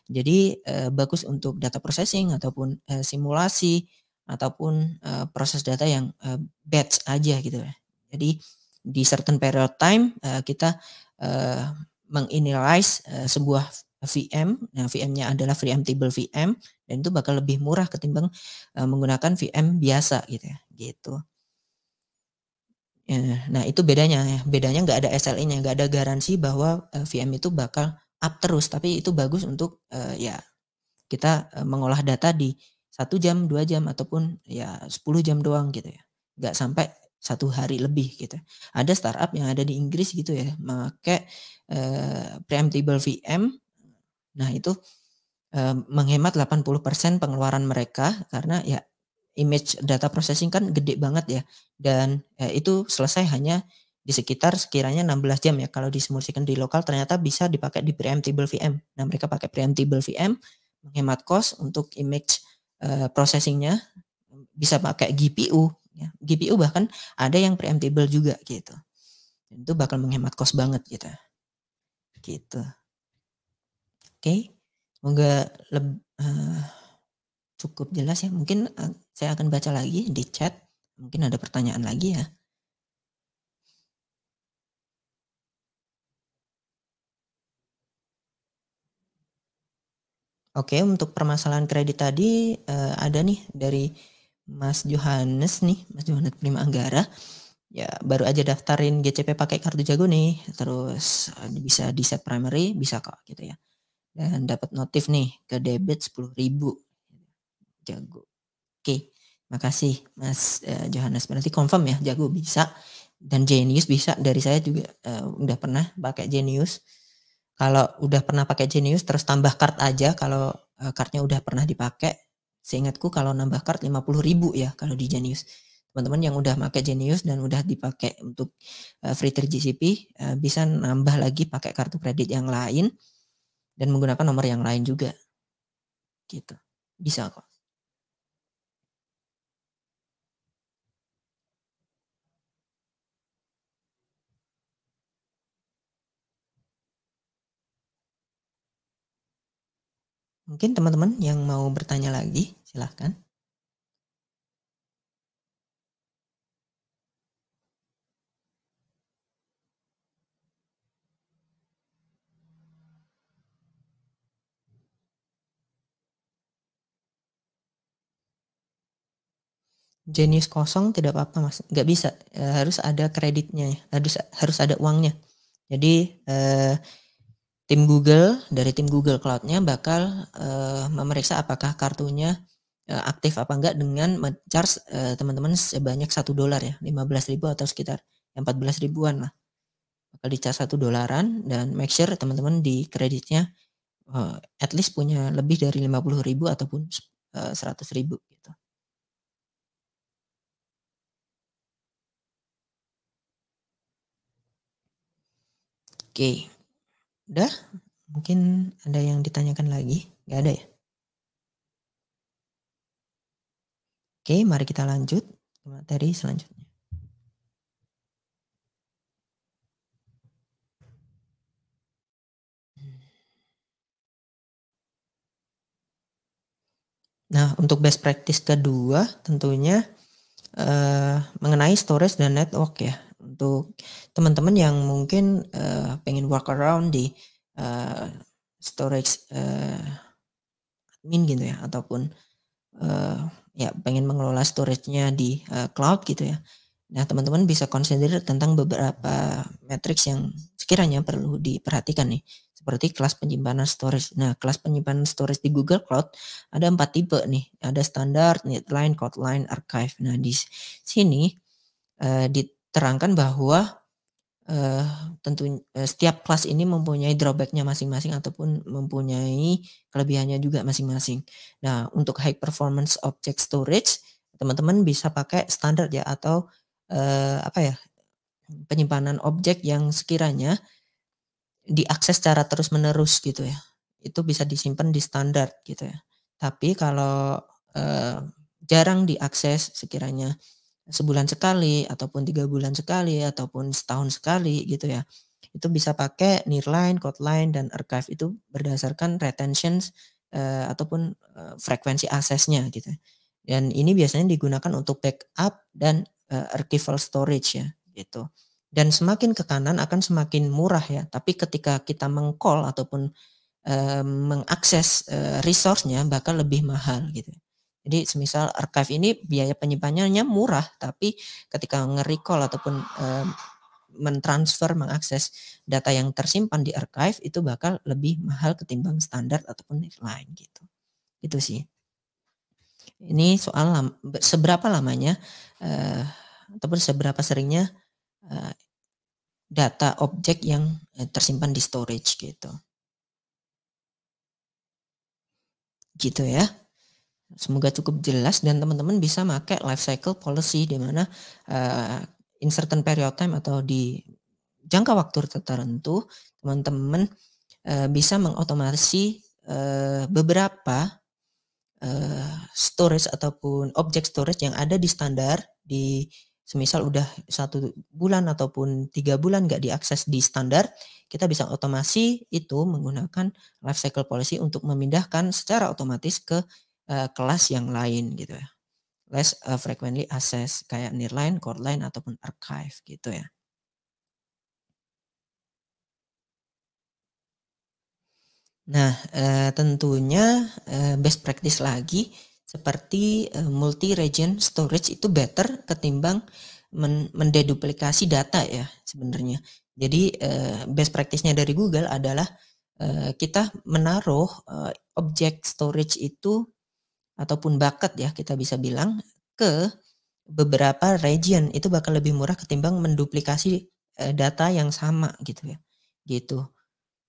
A: Jadi uh, bagus untuk data processing ataupun simulasi ataupun proses data yang batch aja gitu. Ya. Jadi di certain period time uh, kita uh, uh, sebuah VM. Nah, VM-nya adalah preemptible VM dan itu bakal lebih murah ketimbang uh, menggunakan VM biasa gitu ya. Gitu. Eh, nah, itu bedanya ya. Bedanya nggak ada SLI-nya, nggak ada garansi bahwa uh, eh, VM itu bakal up terus, tapi itu bagus untuk uh, ya kita uh, mengolah data di satu jam, dua jam ataupun ya 10 jam doang gitu ya. Nggak sampai satu hari lebih gitu. Ya. Ada startup yang ada di Inggris gitu ya, make uh, preemptible VM Nah, itu e, menghemat 80% pengeluaran mereka karena ya image data processing kan gede banget ya dan e, itu selesai hanya di sekitar sekiranya 16 jam ya kalau disimulasikan di lokal ternyata bisa dipakai di preemptible VM. Nah, mereka pakai preemptible VM menghemat cost untuk image e, processingnya bisa pakai GPU ya. GPU bahkan ada yang preemptible juga gitu. Itu bakal menghemat cost banget gitu. Gitu okay. semoga leb, uh, cukup jelas ya. Mungkin uh, saya akan baca lagi di chat. Mungkin ada pertanyaan lagi ya. Oke, untuk permasalahan kredit tadi uh, ada nih dari Mas Johannes nih, Mas Johannes Prima Anggara. Ya, baru aja daftarin GCP pakai kartu Jago nih. Terus bisa di set primary, bisa kok gitu ya dan dapat notif nih ke debit sepuluh ribu jago oke makasih mas eh, Johannes berarti confirm ya jago bisa dan genius bisa dari saya juga uh, udah pernah pakai genius kalau udah pernah pakai genius terus tambah card aja kalau uh, cardnya udah pernah dipakai seingatku kalau nambah card puluh ribu ya kalau di Genius. Teman-teman yang udah pakai Genius dan udah dipakai untuk uh, free 3 GCP uh, bisa nambah lagi pakai kartu kredit yang lain dan menggunakan nomor yang lain juga. Gitu. Bisa kok. Mungkin teman-teman yang mau bertanya lagi, silahkan. jenis kosong tidak apa-apa mas nggak bisa e, harus ada kreditnya harus harus ada uangnya jadi e, tim Google dari tim Google Cloudnya bakal e, memeriksa apakah kartunya e, aktif apa enggak dengan charge e, teman-teman sebanyak satu dolar ya lima belas ribu atau sekitar ya, empat belas ribuan lah bakal dicas satu dolaran dan make sure teman-teman di kreditnya e, at least punya lebih dari lima puluh ribu ataupun seratus ribu gitu. Oke. Udah? Mungkin ada yang ditanyakan lagi? Gak ada ya? Oke, mari kita lanjut ke materi selanjutnya. Nah, untuk best practice kedua tentunya uh, mengenai storage dan network ya untuk teman-teman yang mungkin uh, pengen around di uh, storage uh, admin gitu ya ataupun uh, ya pengen mengelola storage-nya di uh, cloud gitu ya. Nah, teman-teman bisa consider tentang beberapa matriks yang sekiranya perlu diperhatikan nih, seperti kelas penyimpanan storage. Nah, kelas penyimpanan storage di Google Cloud ada empat tipe nih. Ada standar, netline, cloudline, archive. Nah, di sini uh, di diterangkan bahwa eh, tentu eh, setiap kelas ini mempunyai drawbacknya masing-masing ataupun mempunyai kelebihannya juga masing-masing. Nah, untuk high performance object storage, teman-teman bisa pakai standar ya atau eh, apa ya penyimpanan objek yang sekiranya diakses secara terus-menerus gitu ya. Itu bisa disimpan di standar gitu ya. Tapi kalau eh, jarang diakses sekiranya sebulan sekali ataupun tiga bulan sekali ataupun setahun sekali gitu ya itu bisa pakai nearline, codeline dan archive itu berdasarkan retention uh, eh, ataupun uh, frekuensi aksesnya gitu. Dan ini biasanya digunakan untuk backup dan uh, archival storage ya gitu. Dan semakin ke kanan akan semakin murah ya. Tapi ketika kita mengcall ataupun uh, mengakses uh, resource-nya bakal lebih mahal gitu. ya. Jadi semisal archive ini biaya penyimpanannya murah, tapi ketika nge-recall ataupun e, mentransfer, mengakses data yang tersimpan di archive itu bakal lebih mahal ketimbang standar ataupun lain gitu. Itu sih. Ini soal lam, seberapa lamanya e, ataupun seberapa seringnya e, data objek yang eh, tersimpan di storage gitu. Gitu ya. Semoga cukup jelas dan teman-teman bisa pakai life cycle policy di mana uh, in certain period time atau di jangka waktu tertentu teman-teman uh, bisa mengotomasi uh, beberapa uh, storage ataupun objek storage yang ada di standar di semisal udah satu bulan ataupun tiga bulan nggak diakses di standar, kita bisa otomasi itu menggunakan life cycle policy untuk memindahkan secara otomatis ke Eh, kelas yang lain gitu ya. Less uh, eh, frequently accessed kayak nearline, core line ataupun archive gitu ya. Nah, eh, tentunya eh, best practice lagi seperti eh, multi-region storage itu better ketimbang men mendeduplikasi data ya sebenarnya. Jadi eh, best practice-nya dari Google adalah eh, kita menaruh eh, objek storage itu ataupun bucket ya kita bisa bilang ke beberapa region itu bakal lebih murah ketimbang menduplikasi eh, data yang sama gitu ya. Gitu.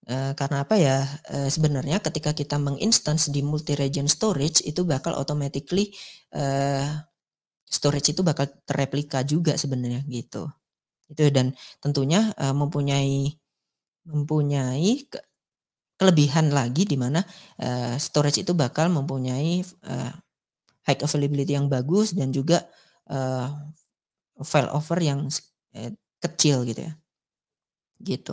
A: E, karena apa ya? E, sebenarnya ketika kita menginstance di multi region storage itu bakal automatically e, storage itu bakal terreplika juga sebenarnya gitu. Itu dan tentunya e, mempunyai mempunyai kelebihan lagi di mana uh, storage itu bakal mempunyai uh, eh, high availability yang bagus dan juga uh, file over yang uh, kecil gitu ya. Gitu.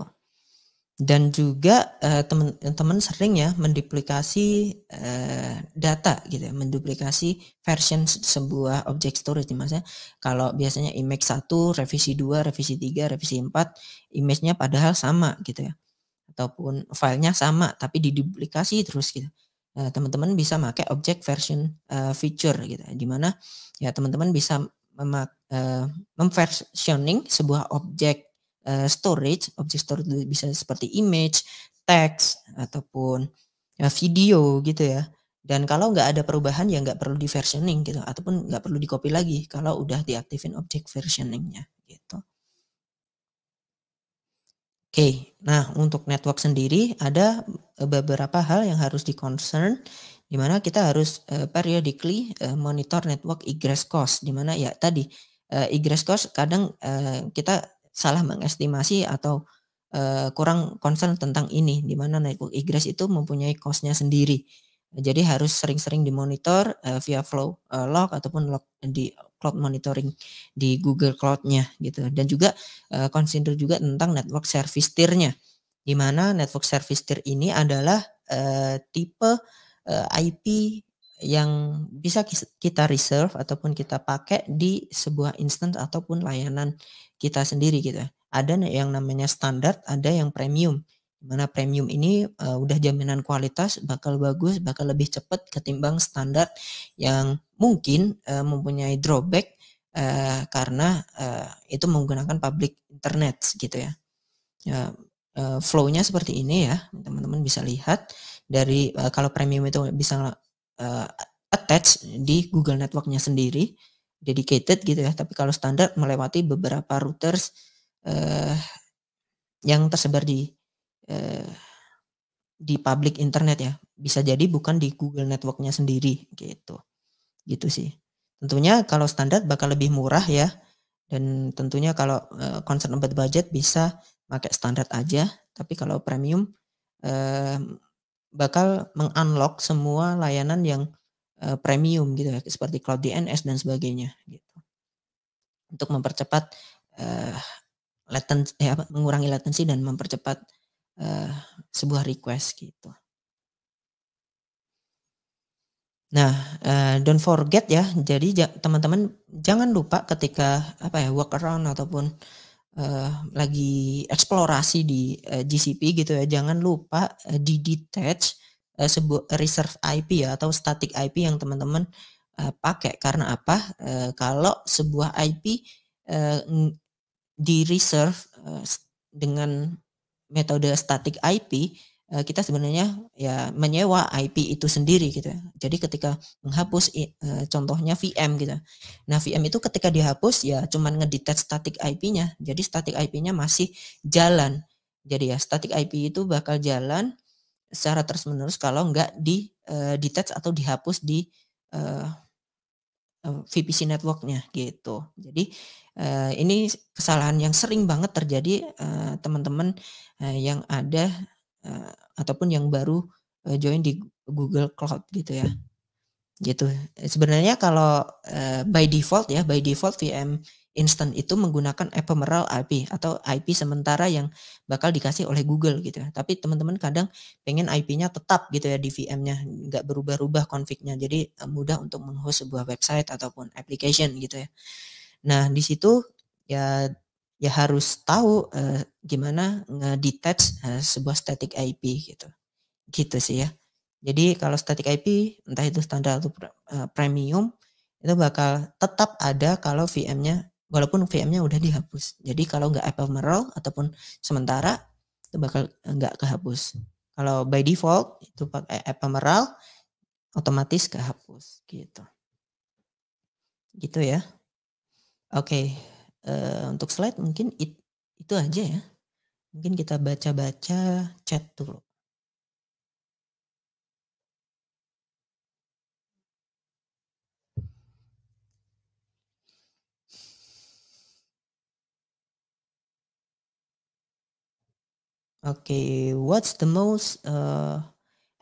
A: Dan juga teman teman uh, sering ya menduplikasi uh, data gitu ya, menduplikasi version sebuah object storage maksudnya kalau biasanya image 1, revisi 2, revisi 3, revisi 4, image-nya padahal sama gitu ya ataupun filenya sama tapi diduplikasi terus gitu eh, teman-teman bisa make object version uh, feature gitu dimana ya teman-teman bisa memak, uh, memversioning sebuah objek uh, storage objek storage bisa seperti image text ataupun uh, video gitu ya dan kalau nggak ada perubahan ya nggak perlu di versioning gitu ataupun nggak perlu di copy lagi kalau udah diaktifin object versioningnya gitu okay. nah untuk network sendiri ada e, beberapa hal yang harus di concern di kita harus uh, periodically uh, monitor network egress cost dimana ya tadi uh, egress cost kadang uh, kita salah mengestimasi atau uh, kurang concern tentang ini dimana network egress itu mempunyai costnya sendiri jadi harus sering-sering dimonitor uh, via flow uh, log ataupun log di cloud monitoring di Google Cloud-nya gitu. Dan juga uh, consider juga tentang network service tier-nya. Di mana network service tier ini adalah uh, tipe uh, eh, IP yang bisa kita reserve ataupun kita pakai di sebuah instance ataupun layanan kita sendiri gitu. Ada yang namanya standar, ada yang premium. Mana premium ini uh, udah jaminan kualitas bakal bagus, bakal lebih cepat ketimbang standar yang mungkin uh, mempunyai drawback uh, karena uh, itu menggunakan public internet gitu ya. Uh, uh, flow-nya seperti ini ya, teman-teman bisa lihat dari uh, kalau premium itu bisa uh, attach di Google Networknya sendiri dedicated gitu ya tapi kalau standar melewati beberapa routers uh, yang tersebar di eh, di public internet ya bisa jadi bukan di Google networknya sendiri gitu gitu sih tentunya kalau standar bakal lebih murah ya dan tentunya kalau eh, concern about budget bisa pakai standar aja tapi kalau premium eh, bakal mengunlock semua layanan yang eh, premium gitu ya seperti cloud DNS dan sebagainya gitu untuk mempercepat eh, latency ya, eh, mengurangi latensi dan mempercepat Eh, sebuah request gitu. Nah, uh, don't forget ya. Jadi teman-teman jangan lupa ketika apa ya around ataupun uh, lagi eksplorasi di uh, GCP gitu ya, jangan lupa uh, di detach uh, sebuah reserve IP ya atau static IP yang teman-teman uh, pakai karena apa? Uh, kalau sebuah IP uh, di reserve uh, dengan metode static IP eh, kita sebenarnya ya menyewa IP itu sendiri gitu. Jadi ketika menghapus eh, contohnya VM gitu. Nah, VM itu ketika dihapus ya cuman ngedetect static IP-nya. Jadi static IP-nya masih jalan. Jadi ya static IP itu bakal jalan secara terus-menerus kalau nggak di uh, eh, detach atau dihapus di Eh, VPC networknya gitu. Jadi uh, ini kesalahan yang sering banget terjadi teman eh, teman-teman uh, yang ada uh, ataupun yang baru uh, join di Google Cloud gitu ya. Gitu. Sebenarnya kalau uh, by default ya, by default VM instant itu menggunakan ephemeral IP atau IP sementara yang bakal dikasih oleh Google gitu. Ya. Tapi teman-teman kadang pengen IP-nya tetap gitu ya di VM-nya, nggak berubah-ubah konfignya. Jadi eh, mudah untuk menghost sebuah website ataupun application gitu ya. Nah di situ ya ya harus tahu uh, gimana ngedetach uh, sebuah static IP gitu. Gitu sih ya. Jadi kalau static IP entah itu standar atau premium itu bakal tetap ada kalau VM-nya walaupun VM-nya udah dihapus. Jadi kalau nggak ephemeral ataupun sementara itu bakal nggak kehapus. Kalau by default itu pakai ephemeral otomatis kehapus gitu. Gitu ya. Oke, okay. uh, eh, untuk slide mungkin it, itu aja ya. Mungkin kita baca-baca chat dulu. Okay, what's the most uh,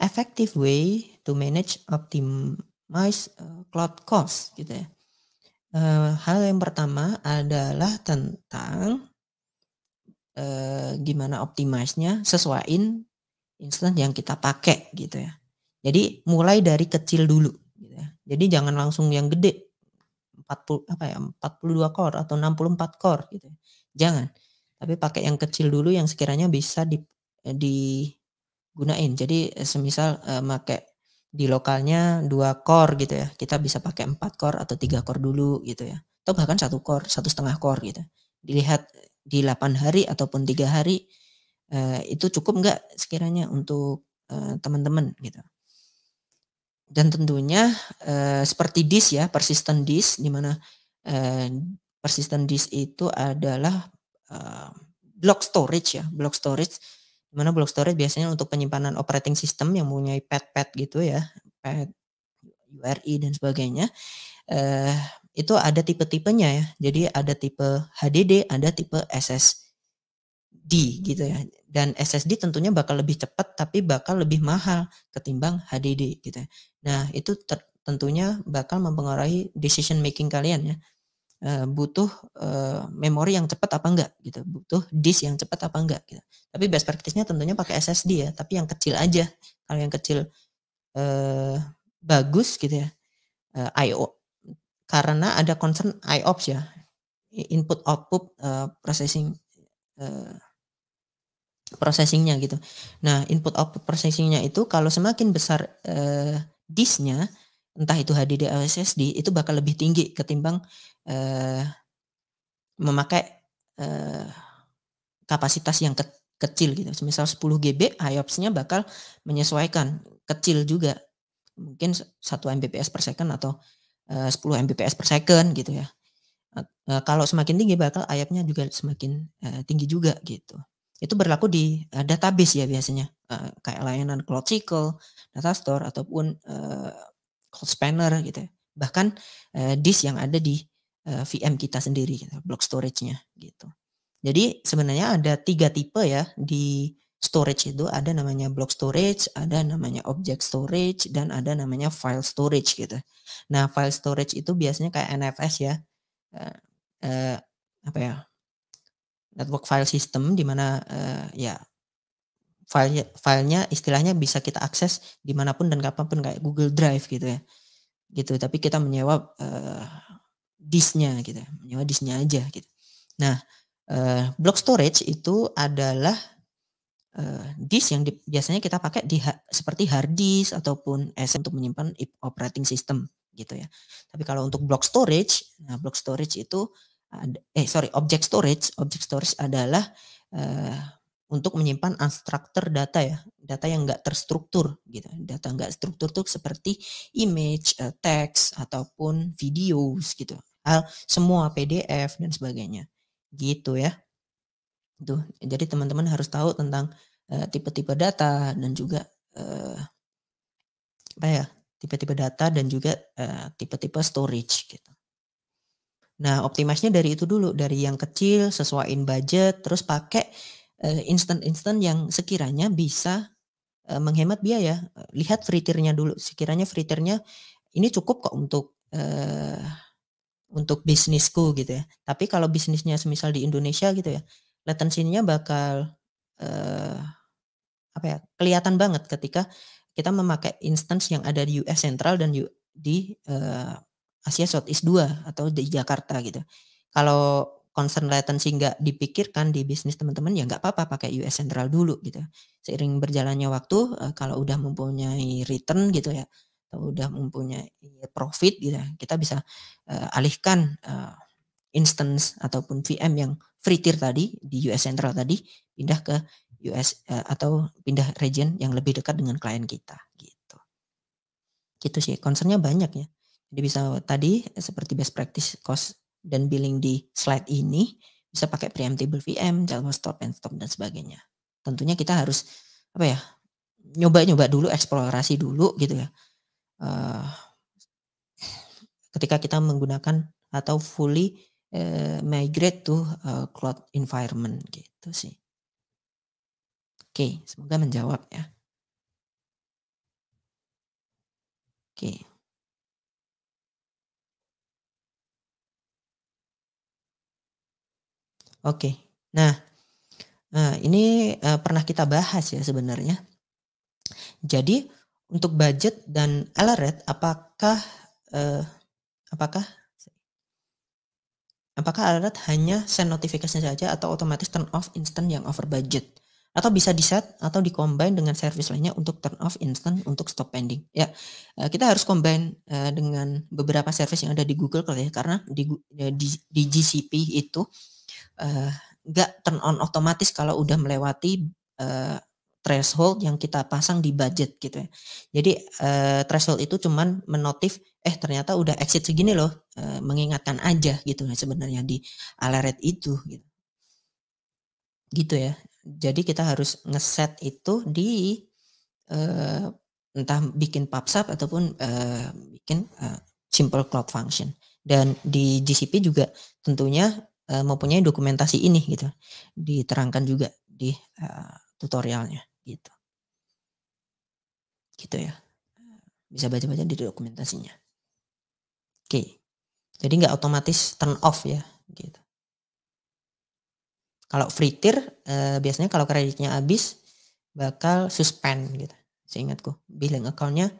A: effective way to manage optimize uh, cloud cost gitu ya. Uh, hal yang pertama adalah tentang uh, gimana optimize-nya sesuaiin instan yang kita pakai gitu ya. Jadi mulai dari kecil dulu gitu ya. Jadi jangan langsung yang gede 40 apa ya 42 core atau 64 core gitu. Ya. Jangan tapi pakai yang kecil dulu yang sekiranya bisa di eh, digunain jadi eh, semisal uh, make di lokalnya dua core gitu ya kita bisa pakai empat core atau tiga core dulu gitu ya atau bahkan satu core satu setengah core gitu dilihat di 8 hari ataupun tiga hari uh, itu cukup nggak sekiranya untuk uh, teman-teman gitu dan tentunya uh, seperti disk ya persistent disk di mana persistent disk itu adalah Eh, block storage ya, block storage. Dimana block storage biasanya untuk penyimpanan operating system yang mempunyai pad-pad gitu ya, pad URI dan sebagainya. Eh, itu ada tipe-tipenya ya. Jadi ada tipe HDD, ada tipe SSD gitu ya. Dan SSD tentunya bakal lebih cepat tapi bakal lebih mahal ketimbang HDD gitu ya. Nah, itu tentunya bakal mempengaruhi decision making kalian ya. Eh, butuh eh, memori yang cepat apa enggak gitu butuh disk yang cepat apa enggak gitu tapi best practice-nya tentunya pakai SSD ya tapi yang kecil aja kalau yang kecil eh, bagus gitu ya eh, IO karena ada concern IOPS ya input output eh, processing eh, processingnya gitu. Nah input output processingnya itu kalau semakin besar eh, disknya entah itu HDD atau SSD itu bakal lebih tinggi ketimbang eh, memakai eh, kapasitas yang ke kecil gitu. Misal 10 GB, IOPS-nya bakal menyesuaikan kecil juga. Mungkin 1 Mbps per second atau eh, 10 Mbps per second gitu ya. Eh, kalau semakin tinggi bakal iops juga semakin eh, tinggi juga gitu itu berlaku di uh, database ya biasanya uh, kayak layanan Cloud Cycle, store ataupun uh, cold spanner gitu ya. bahkan uh, disk yang ada di uh, eh, VM kita sendiri gitu, block storage-nya gitu. Jadi sebenarnya ada tiga tipe ya di storage itu ada namanya block storage, ada namanya object storage dan ada namanya file storage gitu. Nah, file storage itu biasanya kayak NFS ya. Uh, uh, apa ya? Network file system dimana uh, ya file filenya istilahnya bisa kita akses dimanapun dan kapanpun kayak Google Drive gitu ya gitu tapi kita menyewa uh, disknya gitu ya, menyewa disknya aja gitu nah uh, block storage itu adalah uh, disk yang di, biasanya kita pakai di ha, seperti hard disk ataupun SSD untuk menyimpan operating system gitu ya tapi kalau untuk block storage nah block storage itu ada, eh sorry object storage object storage adalah uh, untuk menyimpan unstructured data ya, data yang nggak terstruktur gitu. Data nggak struktur tuh seperti image, eh, text ataupun videos gitu. Hal semua PDF dan sebagainya. Gitu ya. Tuh, jadi teman-teman harus tahu tentang eh, tipe-tipe uh, data dan juga uh, apa ya? tipe-tipe data dan juga tipe-tipe uh, storage gitu. Nah, optimasinya dari itu dulu, dari yang kecil sesuaiin budget, terus pakai Eh, Instant-Instant yang sekiranya bisa eh, menghemat biaya. Lihat free tiernya dulu. Sekiranya free tiernya ini cukup kok untuk eh, untuk bisnisku gitu ya. Tapi kalau bisnisnya semisal di Indonesia gitu ya, latensinya bakal eh, apa ya? kelihatan banget ketika kita memakai instance yang ada di US Central dan di eh, Asia Southeast 2 atau di Jakarta gitu. Kalau concern latency nggak dipikirkan di bisnis teman-teman ya nggak apa-apa pakai US Central dulu gitu. Seiring berjalannya waktu eh, kalau udah mempunyai return gitu ya atau udah mempunyai profit gitu ya, kita bisa uh, alihkan uh, instance ataupun VM yang free tier tadi di US Central tadi pindah ke US uh, atau pindah region yang lebih dekat dengan klien kita gitu. Gitu sih concernnya banyak ya. Jadi bisa tadi seperti best practice cost dan billing di slide ini bisa pakai preemptible VM, jalur stop and stop dan sebagainya. Tentunya kita harus apa ya nyoba-nyoba dulu, eksplorasi dulu gitu ya. Eh, ketika kita menggunakan atau fully eh, migrate to eh, cloud environment gitu sih. Oke, semoga menjawab ya. Oke. Okay. Oke. Nah, eh, ini eh, pernah kita bahas ya sebenarnya. Jadi untuk budget dan alert, eh, apakah apakah apakah alert hanya send notifikasinya saja atau otomatis turn off instant yang over budget atau bisa di set atau di combine dengan service lainnya untuk turn off instant untuk stop pending ya kita harus combine dengan beberapa service yang ada di Google ya karena di di, di GCP itu Eh, nggak uh, turn on otomatis kalau udah melewati uh, threshold yang kita pasang di budget gitu ya. Jadi uh, threshold itu cuman menotif eh ternyata udah exit segini loh, uh, mengingatkan aja gitu ya sebenarnya di alert itu gitu. Gitu ya. Jadi kita harus ngeset itu di uh, entah bikin pop up ataupun uh, bikin uh, simple cloud function. Dan di GCP juga tentunya maupunnya eh, mempunyai dokumentasi ini gitu. Diterangkan juga di uh, tutorialnya gitu. Gitu ya. Bisa baca-baca di dokumentasinya. Oke. Jadi nggak otomatis turn off ya gitu. Kalau free tier eh, biasanya kalau kreditnya habis bakal suspend gitu. Seingatku billing accountnya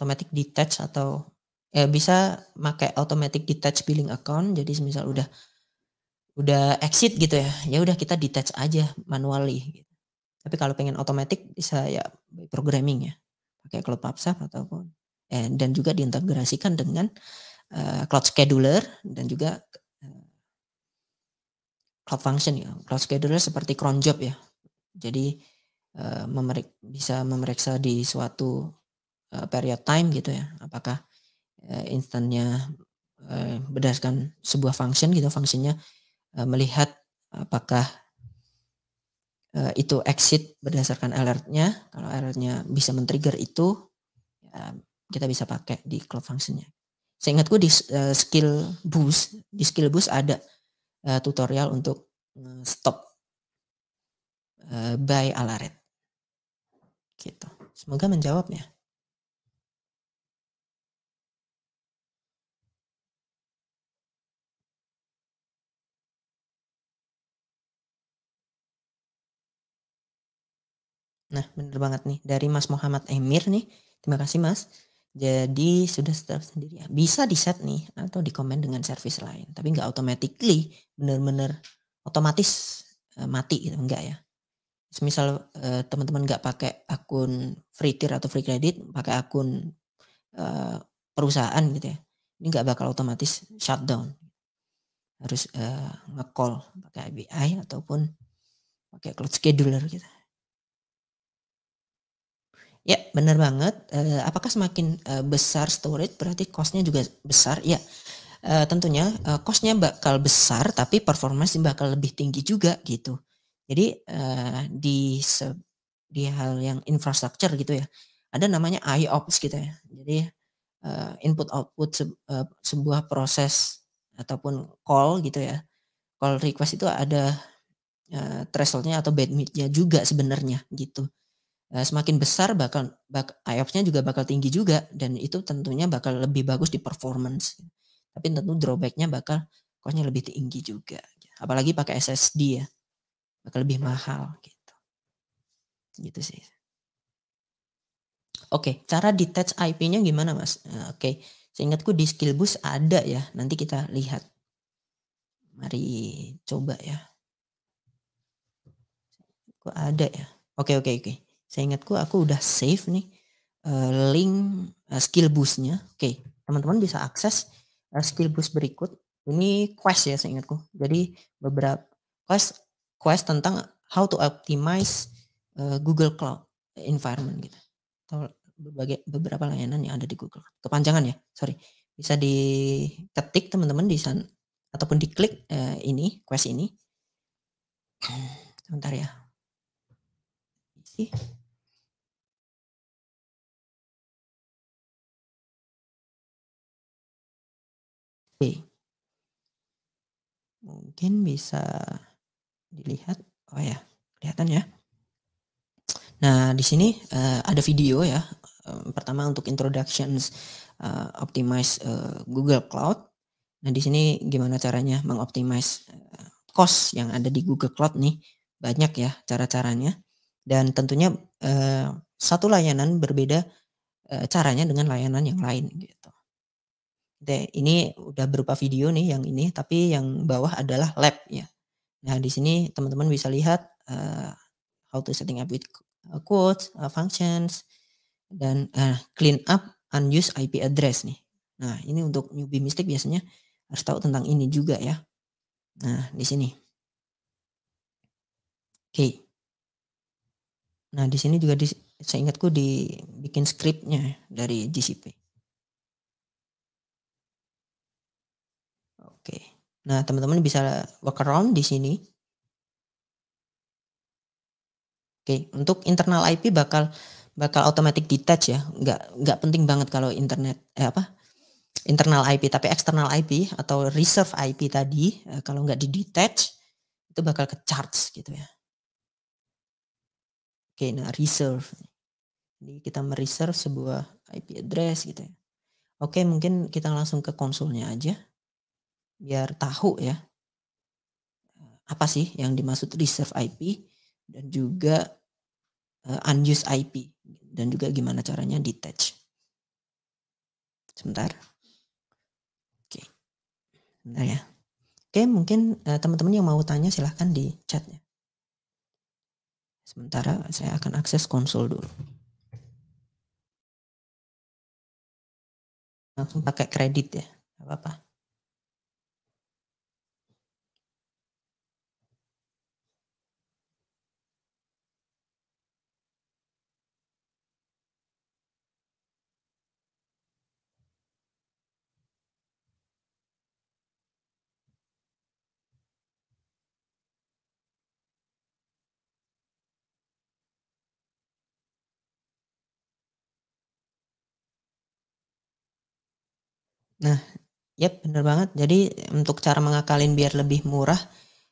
A: automatic detach atau eh, bisa pakai automatic detach billing account. Jadi misal udah udah exit gitu ya ya udah kita detach aja manually gitu. tapi kalau pengen otomatis bisa ya programming ya pakai cloud PubSub ataupun and, dan juga diintegrasikan dengan uh, cloud scheduler dan juga uh, cloud function ya cloud scheduler seperti cron job ya jadi uh, memerik bisa memeriksa di suatu uh, period time gitu ya apakah uh, instannya berdasarkan sebuah function gitu fungsinya Eh, melihat apakah eh, itu exit berdasarkan alertnya. Kalau alertnya bisa men-trigger itu, ya kita bisa pakai di cloud functionnya. Saya ingatku di eh, skill boost, di skill boost ada tutorial untuk stop by alert. Gitu. Semoga menjawab ya. Nah, bener banget nih dari Mas Muhammad Emir nih. Terima kasih Mas. Jadi sudah setelah sendiri ya. Bisa di set nih atau di komen dengan service lain. Tapi nggak automatically bener-bener otomatis uh, mati gitu enggak ya. Misal teman eh, teman-teman nggak pakai akun free tier atau free credit, pakai akun uh, perusahaan gitu ya. Ini nggak bakal otomatis shutdown. Harus uh, nge-call pakai API ataupun pakai cloud scheduler gitu. Ya, benar banget. Uh, apakah semakin uh, besar storage berarti cost-nya juga besar? Ya, uh, tentunya uh, cost-nya bakal besar, tapi performance bakal lebih tinggi juga gitu. Jadi uh, di di hal yang infrastructure gitu ya, ada namanya IOPS gitu ya. Jadi uh, input output se uh, sebuah proses ataupun call gitu ya. Call request itu ada uh, threshold-nya atau bandwidth-nya juga sebenarnya gitu. Eh, semakin besar bakal bak, IOPS-nya juga bakal tinggi juga dan itu tentunya bakal lebih bagus di performance. Tapi tentu drawback-nya bakal cost-nya lebih tinggi juga. Apalagi pakai SSD ya. Bakal lebih mahal gitu. Gitu sih. Oke, cara detach IP-nya gimana, Mas? Eh, oke. Seingatku di skill boost ada ya. Nanti kita lihat. Mari coba ya. Kok ada ya? Oke, oke, oke. Saya ingatku, aku udah save nih eh, link eh, skill boostnya. Oke, teman-teman bisa akses eh, skill boost berikut. Ini quest ya saya ingatku. Jadi beberapa quest quest tentang how to optimize Google Cloud environment gitu. Atau berbagai beberapa layanan yang ada di Google. Kepanjangan ya, sorry. Bisa diketik teman-teman di sana ataupun diklik eh, ini quest ini. Sebentar ya sih? Oke. Mungkin bisa dilihat. Oh ya, kelihatan ya. Nah, di sini uh, ada video ya. Um, pertama untuk introductions uh, optimize uh, Google Cloud. Nah, di sini gimana caranya mengoptimize uh, cost yang ada di Google Cloud nih. Banyak ya cara-caranya dan tentunya eh, satu layanan berbeda eh, caranya dengan layanan yang lain gitu. De, ini udah berupa video nih yang ini, tapi yang bawah adalah lab ya. Nah di sini teman-teman bisa lihat eh, how to setting up with quotes, uh, functions, dan uh, clean up unused IP address nih. Nah ini untuk newbie mistake biasanya harus tahu tentang ini juga ya. Nah di sini. Oke. Okay. Nah di sini juga di, saya ingatku dibikin skripnya dari GCP. Oke, nah teman-teman bisa around di sini. Oke, untuk internal IP bakal bakal automatic detach ya, nggak nggak penting banget kalau internet eh apa internal IP, tapi external IP atau reserve IP tadi eh, kalau nggak di detach itu bakal ke charge gitu ya. Oke, nah reserve. Jadi kita mereserve sebuah IP address gitu ya. Oke, mungkin kita langsung ke konsolnya aja. Biar tahu ya. Eh, apa sih yang dimaksud reserve IP dan juga uh, unused IP dan juga gimana caranya detach. Sebentar. Oke. Sebentar ya. Oke, mungkin eh, teman-teman uh, yang mau tanya silahkan di chatnya. Sementara saya akan akses konsol dulu. Langsung pakai kredit ya, apa-apa. Nah, yep, bener banget. Jadi untuk cara mengakalin biar lebih murah,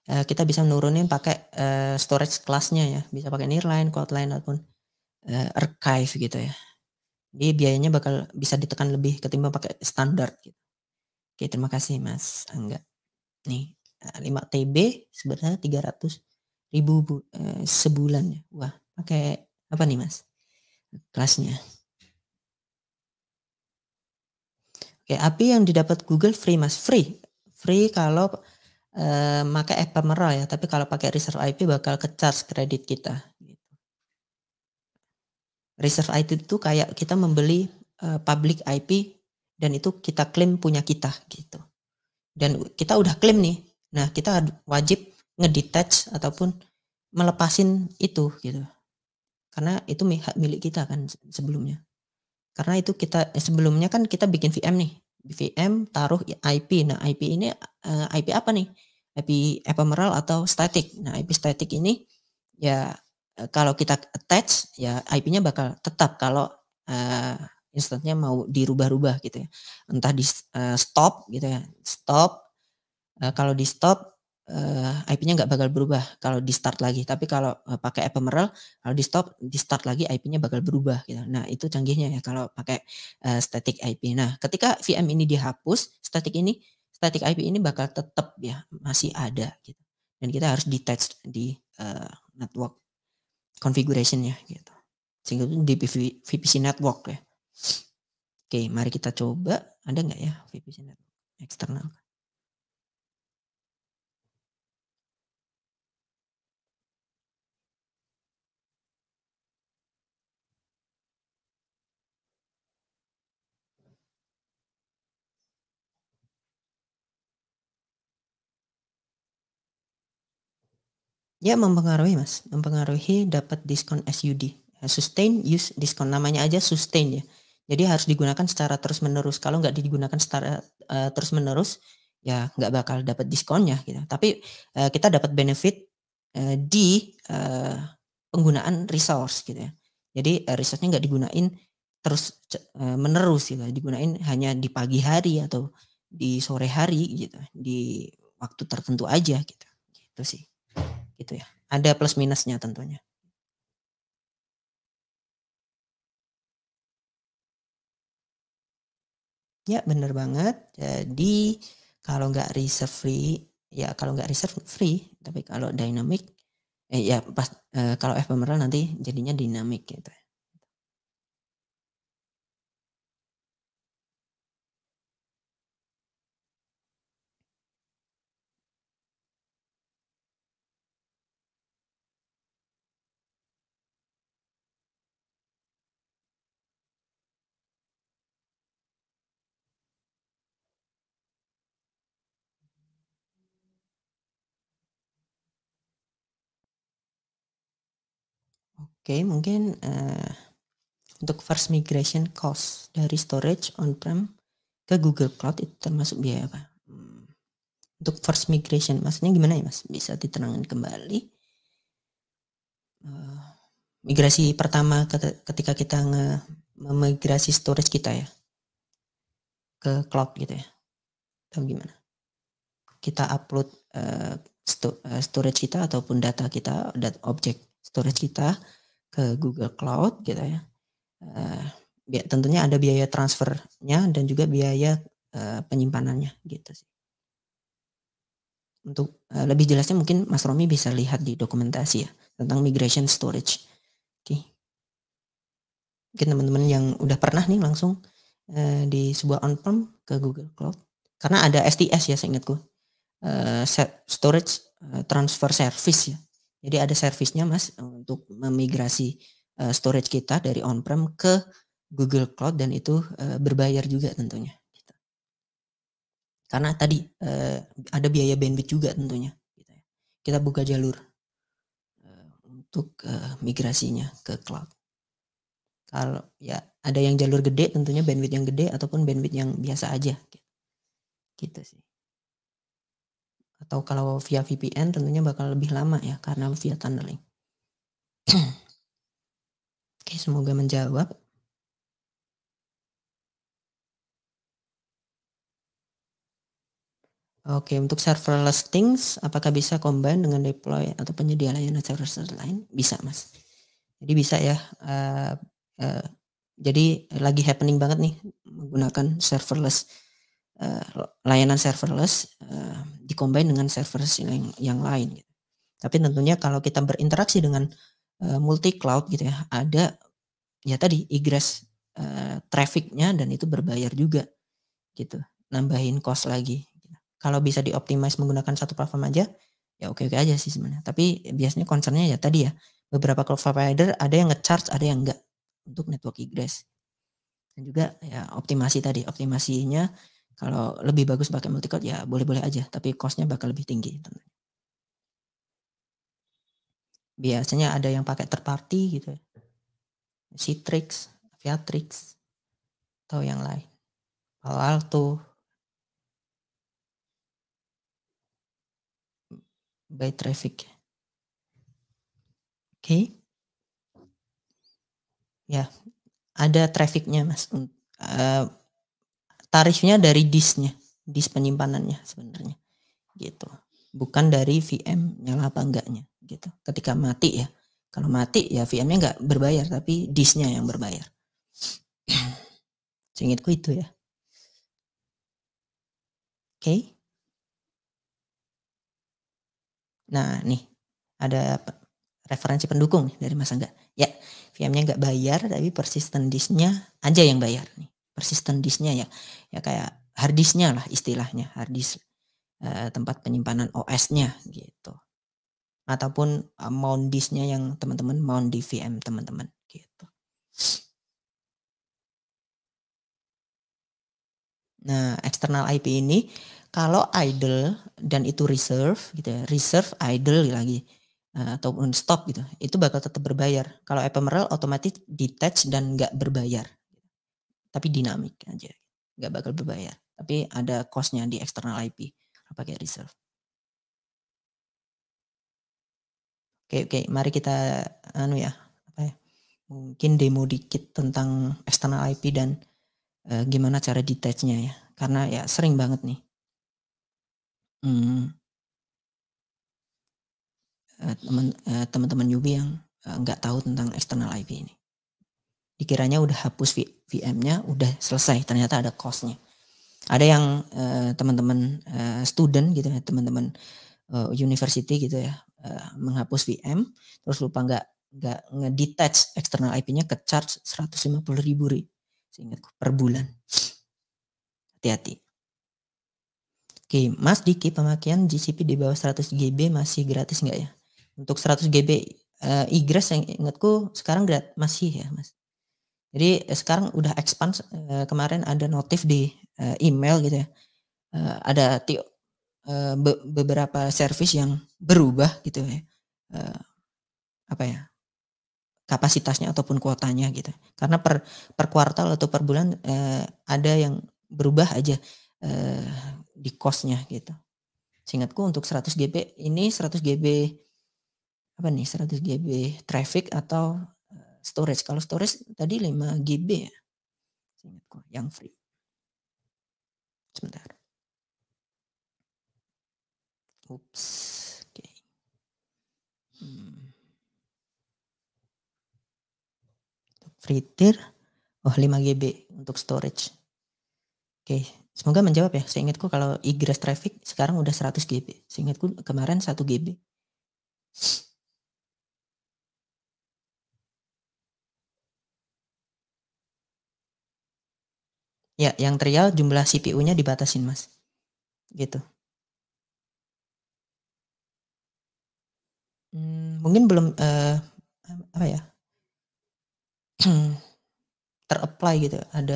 A: eh, kita bisa menurunin pakai eh, storage kelasnya ya. Bisa pakai nearline, cloudline, ataupun eh, archive gitu ya. Jadi biayanya bakal bisa ditekan lebih ketimbang pakai standar gitu. Oke, terima kasih Mas Angga. Nih, 5 TB sebenarnya 300 ribu bu, sebulan ya. Wah, pakai apa nih Mas? Kelasnya. Oke, API yang didapat Google free mas, free, free kalau eh, pakai ephemeral ya. Tapi kalau pakai reserve IP bakal ke charge kredit kita. Gitu. Reserve IP itu kayak kita membeli eh, public IP dan itu kita klaim punya kita gitu. Dan kita udah klaim nih. Nah kita wajib ngedetach ataupun melepasin itu gitu. Karena itu hak milik kita kan sebelumnya. Karena itu kita eh, sebelumnya kan kita bikin VM nih. VM taruh IP. Nah, IP ini uh, eh, IP apa nih? IP ephemeral atau static. Nah, IP static ini ya eh, kalau kita attach ya IP-nya bakal tetap kalau uh, nya mau dirubah-rubah gitu ya. Entah di uh, stop gitu ya. Stop uh, kalau di stop uh, eh, IP-nya nggak bakal berubah kalau di start lagi. Tapi kalau uh, pakai ephemeral, kalau di stop, di start lagi IP-nya bakal berubah. Gitu. Nah itu canggihnya ya kalau pakai uh, static IP. Nah ketika VM ini dihapus, static ini, static IP ini bakal tetap ya masih ada. Gitu. Dan kita harus detach di uh, network configurationnya, gitu. Sehingga itu di VPC network ya. Oke, mari kita coba. Ada nggak ya VPC network eksternal? Ya mempengaruhi mas, mempengaruhi dapat diskon SUD, ya, sustain use diskon namanya aja sustain ya. Jadi harus digunakan secara terus menerus. Kalau nggak digunakan secara uh, eh, terus menerus, ya nggak bakal dapat diskonnya gitu. Tapi uh, kita dapat benefit uh, di uh, penggunaan resource gitu ya. Jadi uh, resource-nya nggak digunain terus uh, menerus gitu, digunain hanya di pagi hari atau di sore hari gitu, di waktu tertentu aja gitu. Gitu sih gitu ya. Ada plus minusnya tentunya. Ya benar banget. Jadi kalau nggak reserve free, ya kalau nggak reserve free, tapi kalau dynamic, eh, ya pas eh, kalau F pemeran nanti jadinya dinamik gitu. Ya. Oke, okay, mungkin uh, untuk first migration cost dari storage on-prem ke Google Cloud itu termasuk biaya apa? Hmm, untuk first migration, maksudnya gimana ya mas? Bisa diterangkan kembali? Uh, migrasi pertama ketika kita nge memigrasi storage kita ya ke cloud gitu ya atau gimana kita upload uh, storage kita ataupun data kita dat objek storage kita ke Google Cloud gitu ya. Uh, ya tentunya ada biaya transfernya dan juga biaya uh, penyimpanannya gitu sih. Untuk uh, lebih jelasnya mungkin Mas Romi bisa lihat di dokumentasi ya tentang migration storage. Oke. Okay. Mungkin teman-teman yang udah pernah nih langsung uh, di sebuah on-prem ke Google Cloud karena ada STS ya seingatku. Uh, storage uh, transfer service ya jadi ada servisnya Mas untuk memigrasi uh, storage kita dari on-prem ke Google Cloud dan itu uh, berbayar juga tentunya. Gitu. Karena tadi uh, ada biaya bandwidth juga tentunya. Gitu ya. Kita buka jalur uh, untuk uh, migrasinya ke cloud. Kalau ya ada yang jalur gede tentunya bandwidth yang gede ataupun bandwidth yang biasa aja. gitu, gitu sih atau kalau via VPN tentunya bakal lebih lama ya karena via tunneling. Oke, semoga menjawab. Oke, untuk serverless things apakah bisa combine dengan deploy atau penyedia layanan server lain? Bisa, Mas. Jadi bisa ya. Uh, uh, jadi lagi happening banget nih menggunakan serverless, uh, layanan serverless. Uh, dikombin dengan server yang, yang lain. Gitu. Tapi tentunya kalau kita berinteraksi dengan uh, eh, multi cloud gitu ya, ada ya tadi egress uh, trafficnya dan itu berbayar juga gitu, nambahin cost lagi. Kalau bisa dioptimize menggunakan satu platform aja, ya oke oke aja sih sebenarnya. Tapi biasanya concernnya ya tadi ya beberapa cloud provider ada yang ngecharge, ada yang enggak untuk network egress. Dan juga ya optimasi tadi, optimasinya kalau lebih bagus pakai multi-cloud ya boleh-boleh aja, tapi costnya bakal lebih tinggi Biasanya ada yang pakai third party gitu. Ya. Citrix, Aviatrix, atau yang lain. Palo tuh by traffic. Oke. Okay. Ya, ada trafficnya mas. Uh, tarifnya dari disknya, disk penyimpanannya sebenarnya. Gitu. Bukan dari VM nyala apa enggaknya gitu. Ketika mati ya. Kalau mati ya VM-nya enggak berbayar tapi disknya yang berbayar. Seingatku itu ya. Oke. Okay. Nah, nih ada referensi pendukung dari Mas Angga. Ya, VM-nya nggak bayar tapi persistent disk-nya aja yang bayar nih persistent disknya ya ya kayak hard disknya lah istilahnya hard disk eh, tempat penyimpanan OS-nya gitu ataupun eh, mount disknya yang teman-teman mount DVM teman-teman gitu nah external IP ini kalau idle dan itu reserve gitu ya, reserve idle lagi uh, ataupun stop gitu itu bakal tetap berbayar kalau merel otomatis detach dan nggak berbayar tapi dinamik aja nggak bakal berbayar tapi ada costnya di external IP pakai reserve oke oke mari kita anu ya apa ya mungkin demo dikit tentang external IP dan uh, gimana cara detachnya ya karena ya sering banget nih hmm, teman-teman uh, teman eh, -teman Yubi yang eh, nggak uh, tahu tentang external IP ini dikiranya udah hapus VM-nya, udah selesai. Ternyata ada cost-nya. Ada yang eh, teman-teman uh, student gitu ya, teman-teman uh, university gitu ya, uh, menghapus VM, terus lupa nggak nggak ngedetach external IP-nya ke charge 150 ribu ri, seingatku per bulan. Hati-hati. Oke, Mas Diki, pemakaian GCP di bawah 100 GB masih gratis nggak ya? Untuk 100 GB uh, egress yang ingatku sekarang gratis masih ya, Mas. Jadi eh, sekarang udah expand eh, kemarin ada notif di eh, email gitu ya. ada beberapa service yang berubah gitu ya. apa ya? kapasitasnya ataupun kuotanya gitu. Karena per per kuartal atau per bulan ada yang berubah aja di costnya gitu. Seingatku untuk 100 GB ini 100 GB apa nih 100 GB traffic atau storage. Kalau storage tadi 5 GB ya. ingatku yang free. Sebentar. Oops. Oke. Okay. Hmm. Free tier. Oh 5 GB untuk storage. Oke, okay. semoga menjawab ya. Seingatku kalau egress traffic sekarang udah 100 GB. Seingatku kemarin 1 GB. Ya, yang trial jumlah CPU-nya dibatasin, Mas. Gitu. Hmm, mungkin belum uh, apa ya? terapply gitu. Ada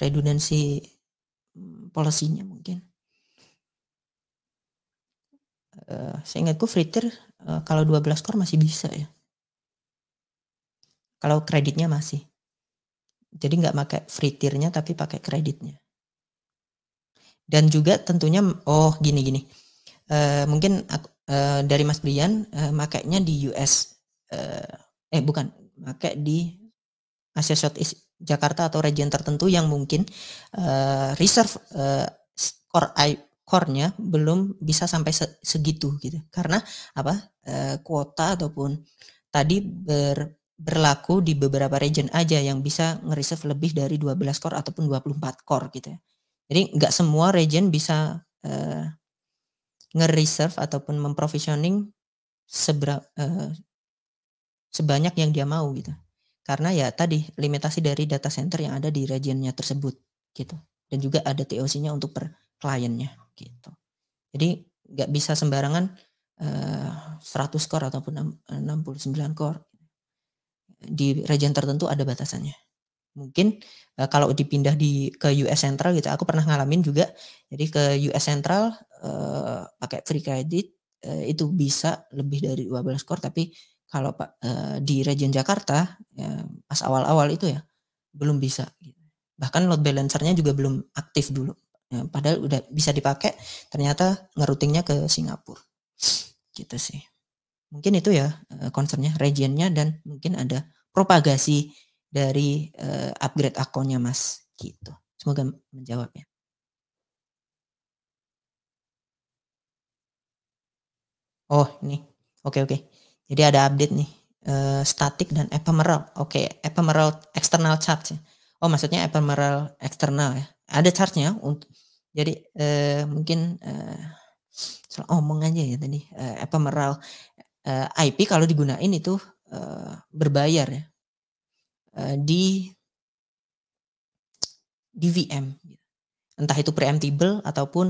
A: redundansi hmm, polisinya mungkin. Uh, ingatku free tier uh, eh, kalau 12 core masih bisa ya. Kalau kreditnya masih. Jadi nggak pakai free tiernya tapi pakai kreditnya. Dan juga tentunya oh gini gini. Uh, mungkin aku, uh, eh, dari Mas Brian uh, makainya di US uh, eh bukan pakai di Asia Southeast Jakarta atau region tertentu yang mungkin uh, reserve uh, core core-nya belum bisa sampai segitu gitu. Karena apa? E, kuota ataupun tadi ber berlaku di beberapa region aja yang bisa nge-reserve lebih dari 12 core ataupun 24 core gitu ya. Jadi nggak semua region bisa uh, nge-reserve ataupun memprovisioning sebera, uh, sebanyak yang dia mau gitu. Karena ya tadi limitasi dari data center yang ada di regionnya tersebut gitu. Dan juga ada TOC-nya untuk per kliennya gitu. Jadi nggak bisa sembarangan uh, 100 core ataupun 69 core di region tertentu ada batasannya. Mungkin uh, kalau dipindah di ke US Central gitu, aku pernah ngalamin juga. Jadi ke US Central uh, pakai free credit uh, itu bisa lebih dari 12 skor, tapi kalau uh, di region Jakarta ya, pas awal-awal itu ya belum bisa. Bahkan load balancernya juga belum aktif dulu. Ya, padahal udah bisa dipakai, ternyata ngerutingnya ke Singapura. Gitu sih. Mungkin itu ya eh, concernnya, regionnya dan mungkin ada propagasi dari uh, upgrade akunnya Mas gitu. Semoga menjawab ya. Oh, ini. Oke, oke. Jadi ada update nih. Uh, eh, static dan ephemeral. Oke, ephemeral external charge. Oh, maksudnya ephemeral external ya. Ada charge-nya untuk jadi uh, mungkin uh, salah omong aja ya tadi uh, ephemeral uh, eh, IP kalau digunain itu uh, berbayar ya uh, di di VM entah itu preemptible ataupun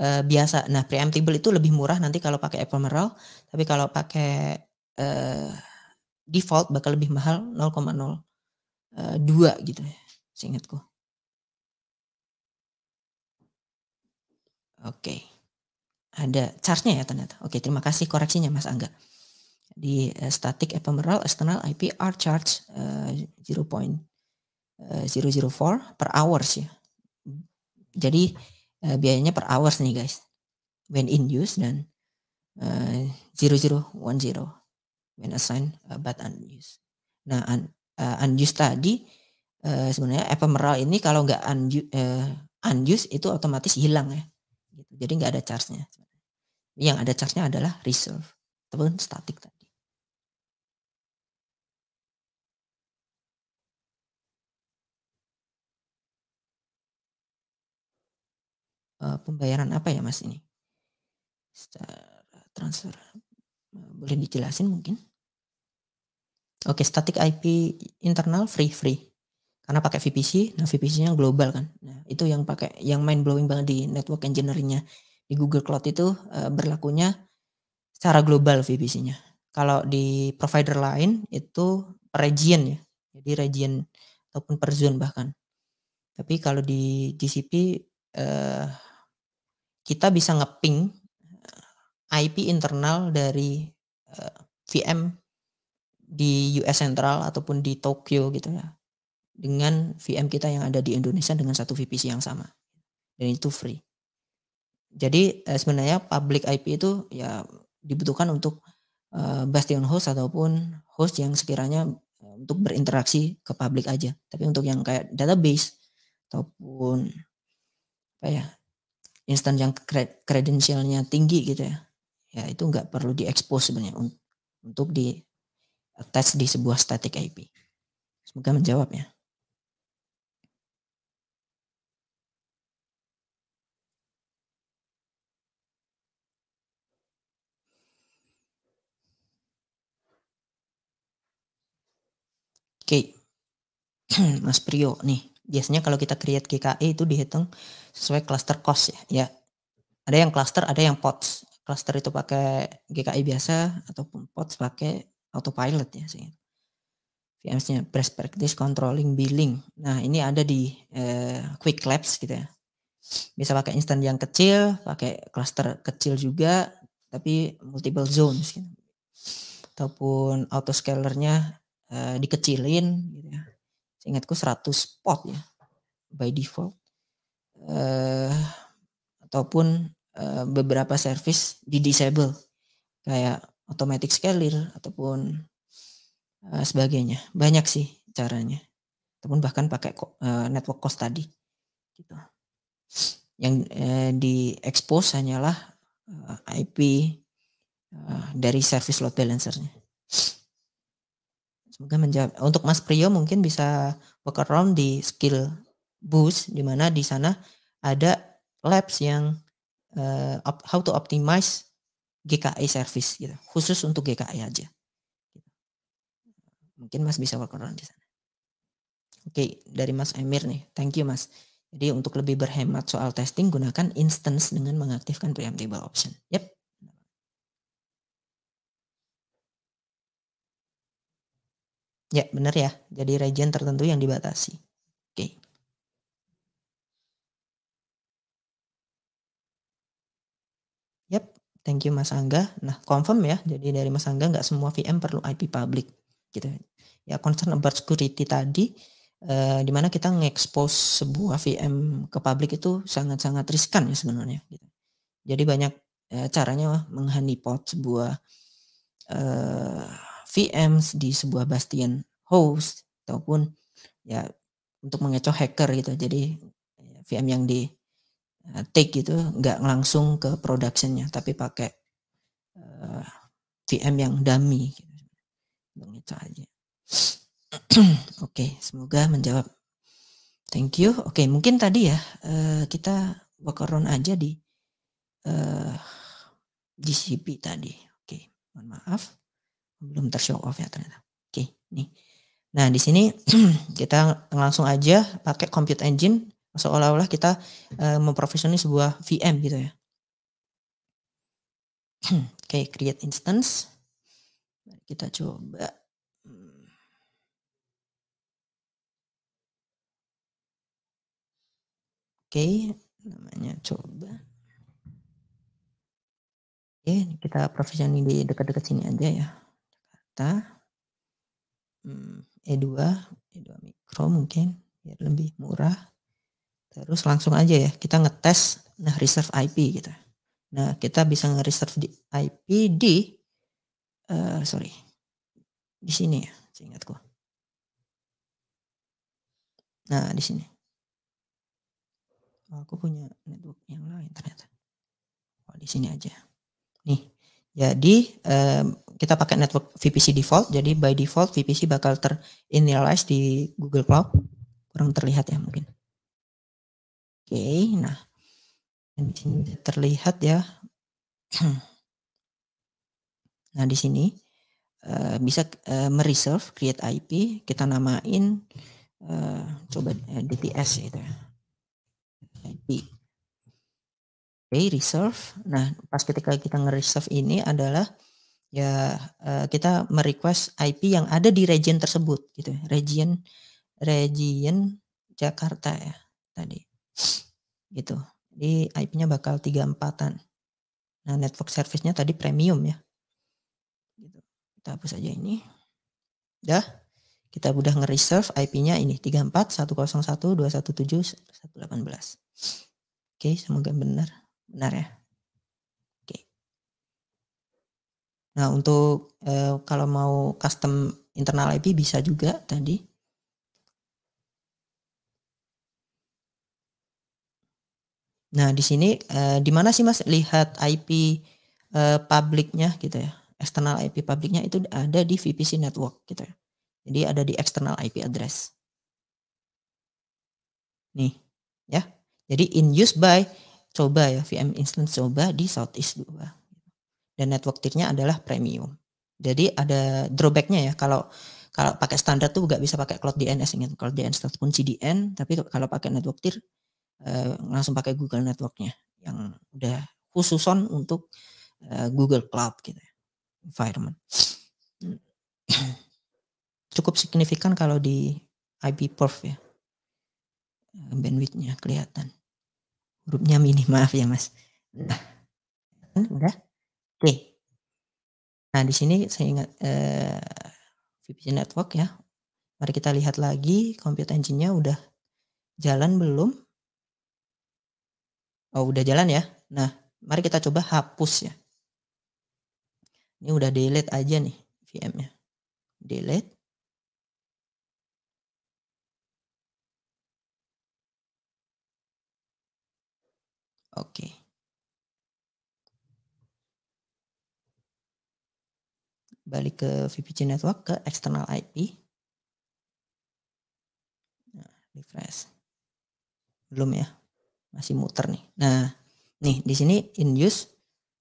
A: uh, biasa nah preemptible itu lebih murah nanti kalau pakai Apple ephemeral tapi kalau pakai uh, default bakal lebih mahal 0,02 uh, gitu ya seingatku oke okay ada charge-nya ya ternyata. Oke, terima kasih koreksinya Mas Angga. Di uh, eh, static ephemeral external IPR charge uh, 0.004 per hours ya. Jadi uh, biayanya per hours nih guys. When in use dan uh, eh, 0010 when assigned uh, but unused. Nah, un, uh, unused tadi uh, sebenarnya ephemeral ini kalau nggak unused, uh, itu otomatis hilang ya. Gitu. Jadi nggak ada charge-nya yang ada charge-nya adalah reserve ataupun static tadi. Eh, pembayaran apa ya mas ini? Secara transfer eh, boleh dijelasin mungkin? Oke, okay, static IP internal free free karena pakai VPC, nah VPC-nya global kan. Nah, itu yang pakai yang mind blowing banget di network engineering-nya di Google Cloud itu uh, berlakunya secara global VPC-nya. Kalau di provider lain itu per region ya. Jadi region ataupun per zone bahkan. Tapi kalau di GCP uh, eh, kita bisa ngeping eh, IP internal dari uh, VM di US Central ataupun di Tokyo gitu ya. Dengan VM kita yang ada di Indonesia dengan satu VPC yang sama. Dan itu free. Jadi eh, sebenarnya public IP itu ya dibutuhkan untuk eh, bastion host ataupun host yang sekiranya eh, untuk berinteraksi ke publik aja. Tapi untuk yang kayak database ataupun apa ya instan yang kredensialnya tinggi gitu ya, ya itu nggak perlu diekspos sebenarnya untuk di attach di sebuah static IP. Semoga menjawab ya. Oke, Mas Prio nih. Biasanya kalau kita create GKE itu dihitung sesuai cluster cost ya. ya. Ada yang cluster, ada yang pods. Cluster itu pakai GKE biasa ataupun pods pakai autopilot ya sih. VMs-nya best practice controlling billing. Nah, ini ada di eh, quick labs gitu ya. Bisa pakai instan yang kecil, pakai cluster kecil juga, tapi multiple zones gitu. Ataupun autoscalernya Eh, dikecilin gitu ya. Seingatku 100 pot ya by default. Uh, ataupun uh, beberapa service di disable kayak automatic scaler ataupun uh, sebagainya. Banyak sih caranya. Ataupun bahkan pakai uh, network cost tadi. Gitu. Yang uh, di expose hanyalah uh, IP uh, dari service load balancernya. Semoga menjawab. Untuk Mas Priyo mungkin bisa workaround di skill boost di mana di sana ada labs yang uh, op, how to optimize GKI service gitu. Khusus untuk GKI aja. Mungkin Mas bisa workaround di sana. Oke, dari Mas Emir nih. Thank you Mas. Jadi untuk lebih berhemat soal testing gunakan instance dengan mengaktifkan preemptible option. Yep. Ya, benar ya. Jadi region tertentu yang dibatasi. Oke. Okay. Yap, thank you Mas Angga. Nah, confirm ya. Jadi dari Mas Angga nggak semua VM perlu IP public gitu. Ya, concern about security tadi Uh, eh, dimana kita nge-expose sebuah VM ke publik itu sangat-sangat riskan ya sebenarnya. Gitu. Jadi banyak uh, caranya menghandipot sebuah uh, VMs di sebuah bastion host ataupun ya untuk mengecoh hacker gitu. Jadi ya, VM yang di eh, take gitu nggak langsung ke productionnya tapi pakai uh, eh, VM yang dummy gitu. Mengecoh aja. Oke, okay, semoga menjawab. Thank you. Oke, okay, mungkin tadi ya uh, kita bakaron aja di uh, GCP tadi. Oke, okay, mohon maaf belum tershow off ya ternyata. Oke, nih. Nah, di sini kita langsung aja pakai compute engine seolah-olah kita uh, eh, memprovisioni sebuah VM gitu ya. Oke, create instance. kita coba. Oke, okay, namanya coba. Oke, okay, kita profesional di dekat-dekat sini aja ya kita E2 hmm, E2 e mikro mungkin biar lebih murah terus langsung aja ya kita ngetes nah reserve IP kita nah kita bisa nge-reserve di IP di uh, sorry di sini ya seingatku nah di sini oh, aku punya network yang lain ternyata oh di sini aja nih jadi um, kita pakai network VPC default, jadi by default VPC bakal terinialize di Google Cloud. Kurang terlihat ya mungkin. Oke, okay, nah di sini terlihat ya. nah di sini uh, bisa uh, mereserve create IP, kita namain uh, coba uh, DTS itu ya. IP. Oke, okay, reserve. Nah, pas ketika kita nge-reserve ini adalah ya eh, kita merequest IP yang ada di region tersebut gitu ya. region region Jakarta ya tadi gitu jadi IP-nya bakal tiga empatan nah network service-nya tadi premium ya gitu kita hapus aja ini dah kita udah nge-reserve IP-nya ini 34101217118. oke semoga benar benar ya Nah, untuk eh, kalau mau custom internal IP bisa juga tadi. Nah, di sini eh, di mana sih Mas lihat IP eh, publiknya gitu ya. External IP publiknya itu ada di VPC network gitu ya. Jadi ada di external IP address. Nih, ya. Jadi in use by coba ya VM instance coba di Southeast 2 dan network tiernya adalah premium. Jadi ada drawbacknya ya kalau kalau pakai standar tuh nggak bisa pakai cloud DNS ingat cloud DNS ataupun CDN tapi kalau pakai network tier eh, langsung pakai Google networknya yang udah khususon untuk eh, Google Cloud gitu ya, environment. Cukup signifikan kalau di IP perf ya eh, bandwidthnya kelihatan. Hurufnya mini maaf ya mas. Nah, kan udah. Oke. Nah, di sini saya ingat eh, VPC network ya. Mari kita lihat lagi compute engine-nya udah jalan belum? Oh, udah jalan ya. Nah, mari kita coba hapus ya. Ini udah delete aja nih VM-nya. Delete. Oke. Okay. balik ke VPC network ke external IP. Nah, refresh. Belum ya. Masih muter nih. Nah, nih di sini in use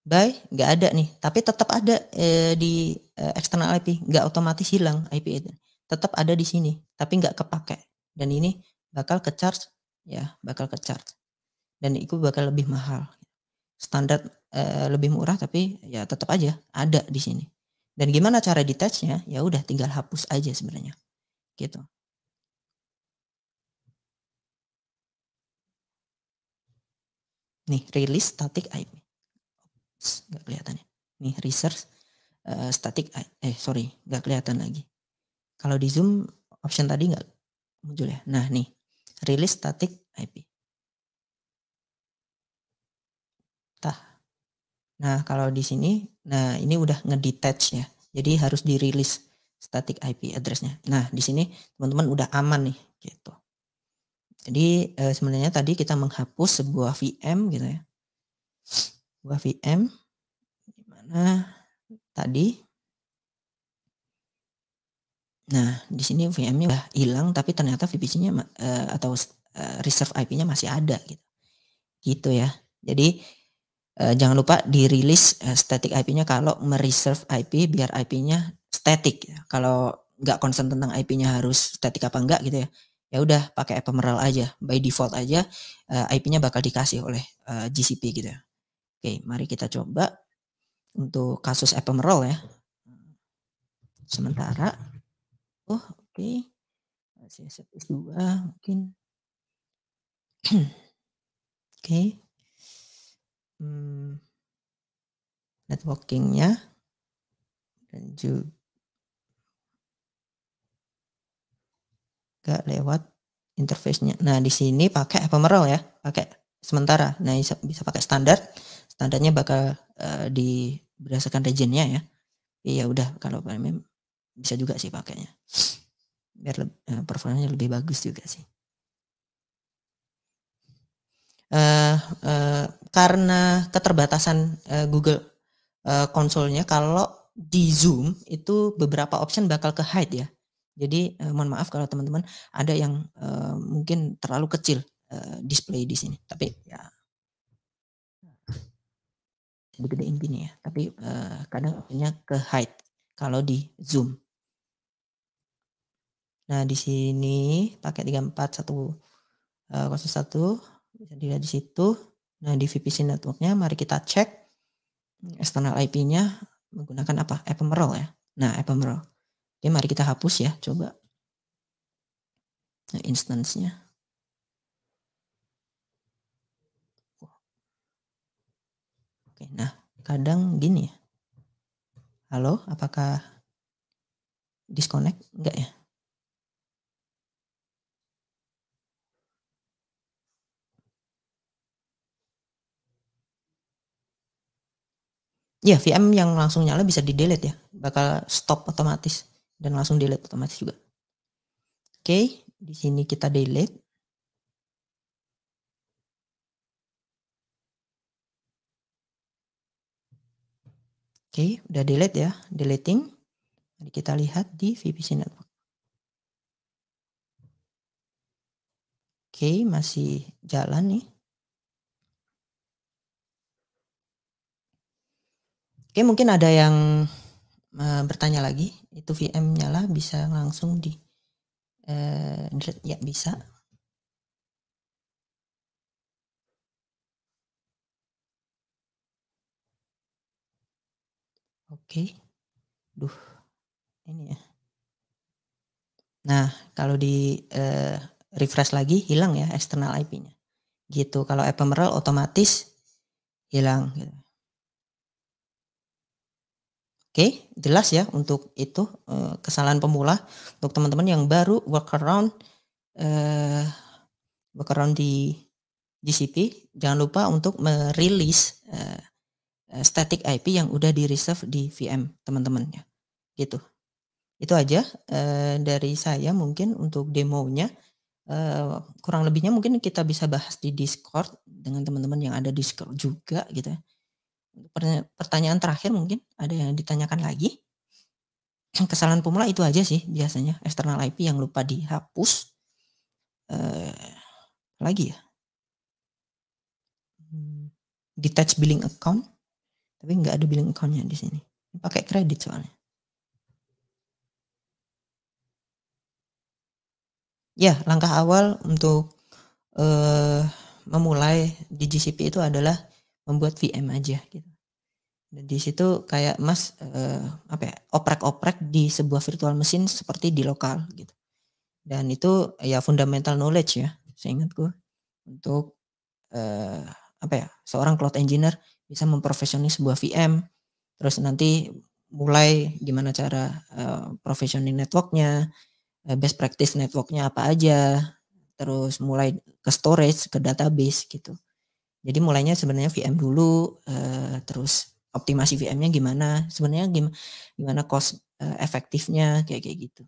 A: by nggak ada nih, tapi tetap ada eh, di eh, external IP, nggak otomatis hilang IP itu. Tetap ada di sini, tapi nggak kepake. Dan ini bakal ke charge ya, bakal ke charge. Dan itu bakal lebih mahal. Standar eh, lebih murah tapi ya tetap aja ada di sini. Dan gimana cara detachnya? Ya udah tinggal hapus aja sebenarnya. Gitu. Nih, release static IP. Oops, gak kelihatan ya. Nih, research uh, static IP. Eh, sorry, gak kelihatan lagi. Kalau di zoom, option tadi gak muncul ya. Nah, nih, release static IP. Nah, kalau di sini, nah ini udah ngedetach ya. Jadi harus dirilis static IP addressnya Nah, di sini teman-teman udah aman nih gitu. Jadi e, sebenarnya tadi kita menghapus sebuah VM gitu ya. Sebuah VM mana tadi Nah, di sini VM-nya udah hilang tapi ternyata VPC-nya e, eh, atau e, reserve IP-nya masih ada gitu. Gitu ya. Jadi Uh, jangan lupa dirilis uh, static IP-nya kalau mereserve IP biar IP-nya static. Ya. Kalau nggak concern tentang IP-nya harus static apa enggak gitu ya. Ya udah pakai ephemeral aja, by default aja uh, eh, IP-nya bakal dikasih oleh uh, GCP gitu. Ya. Oke, mari kita coba untuk kasus ephemeral ya. Sementara oh oke. Okay. Masih set 2 mungkin. oke. Okay hmm, networkingnya dan juga gak lewat interface-nya. Nah di sini pakai ephemeral ya, pakai sementara. Nah bisa, pakai standar. Standarnya bakal uh, di berdasarkan regionnya ya. Iya udah kalau bisa juga sih pakainya. Biar eh, performanya lebih bagus juga sih uh, karena keterbatasan uh, Google uh, konsolnya kalau di Zoom itu beberapa option bakal ke hide ya. Jadi uh, mohon maaf kalau teman-teman ada yang uh, mungkin terlalu kecil uh, display di sini. Tapi ya digedein gini ya. Tapi uh, kadang punya ke hide kalau di zoom. Nah di sini pakai satu. Bisa dilihat di situ. Nah, di VPC networknya mari kita cek external IP-nya menggunakan apa? Ephemeral ya. Nah, ephemeral. Oke, mari kita hapus ya, coba. Nah, instance-nya. Oke, nah kadang gini ya. Halo, apakah disconnect? Enggak ya? Iya, VM yang langsung nyala bisa di delete ya. Bakal stop otomatis dan langsung delete otomatis juga. Oke, di sini kita delete. Oke, udah delete ya, deleting. Mari kita lihat di VPC network. Oke, masih jalan nih. Oke, mungkin ada yang uh, bertanya lagi. Itu VM nyala bisa langsung di uh, ya bisa. Oke. Duh. Ini ya. Nah, kalau di uh, refresh lagi hilang ya external IP-nya. Gitu. Kalau ephemeral otomatis hilang gitu. Oke, jelas ya untuk itu uh, kesalahan pemula untuk teman-teman yang baru workaround uh, eh, workaround di GCP, jangan lupa untuk merilis uh, static IP yang udah di reserve di VM teman temannya Gitu. Itu aja uh, dari saya mungkin untuk demonya. Uh, kurang lebihnya mungkin kita bisa bahas di Discord dengan teman-teman yang ada di Discord juga gitu ya pertanyaan terakhir mungkin ada yang ditanyakan lagi. Kesalahan pemula itu aja sih biasanya external IP yang lupa dihapus. Eh, lagi ya. Hmm, detach billing account. Tapi nggak ada billing accountnya di sini. Pakai kredit soalnya. Ya, langkah awal untuk eh, memulai di GCP itu adalah membuat VM aja gitu. Dan di situ kayak Mas eh, apa ya, oprek-oprek di sebuah virtual mesin seperti di lokal gitu. Dan itu ya fundamental knowledge ya, seingatku untuk eh, apa ya, seorang cloud engineer bisa memprofesionalis sebuah VM, terus nanti mulai gimana cara eh, profesional networknya, eh, best practice networknya apa aja, terus mulai ke storage, ke database gitu jadi mulainya sebenarnya VM dulu, uh, terus optimasi VM-nya gimana, sebenarnya gimana, gimana cost uh, efektifnya kayak kayak gitu.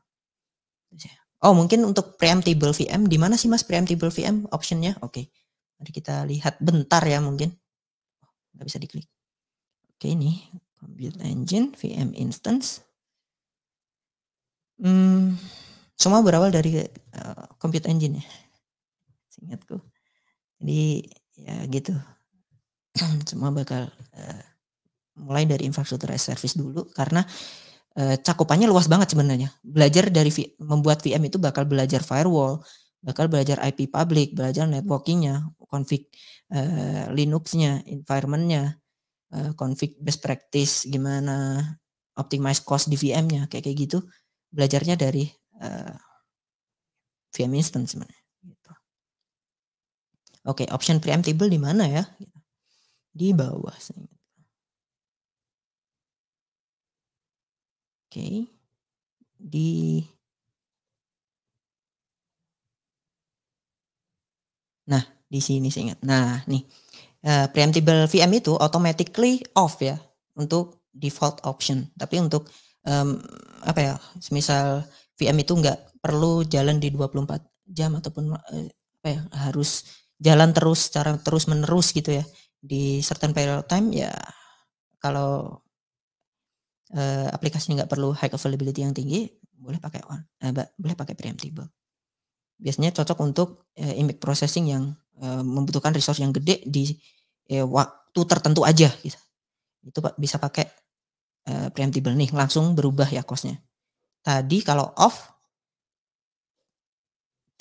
A: Oh mungkin untuk preemptible VM, di mana sih mas preemptible VM optionnya? Oke, okay. mari kita lihat bentar ya mungkin. Nggak bisa diklik. Oke okay, ini compute engine VM instance. Hmm, semua berawal dari uh, compute engine ya, Ingatku. Jadi ya gitu semua bakal uh, mulai dari infrastruktur as service dulu karena uh, cakupannya luas banget sebenarnya belajar dari v, membuat VM itu bakal belajar firewall bakal belajar IP public belajar networkingnya config uh, Linuxnya environmentnya uh, config best practice gimana optimize cost di VM-nya kayak kayak gitu belajarnya dari uh, VM instance sebenarnya Oke, okay, option preemptible di mana ya? Di bawah. Oke. Okay. Di Nah, di sini saya ingat. Nah, nih. Uh, preemptible VM itu automatically off ya untuk default option. Tapi untuk um, apa ya? Misal VM itu nggak perlu jalan di 24 jam ataupun uh, apa ya harus jalan terus cara terus menerus gitu ya di certain period of time ya kalau uh, aplikasinya nggak perlu high availability yang tinggi boleh pakai on eh, boleh pakai preemptible biasanya cocok untuk uh, image processing yang uh, membutuhkan resource yang gede di uh, waktu tertentu aja gitu itu bisa pakai uh, preemptible nih langsung berubah ya costnya tadi kalau off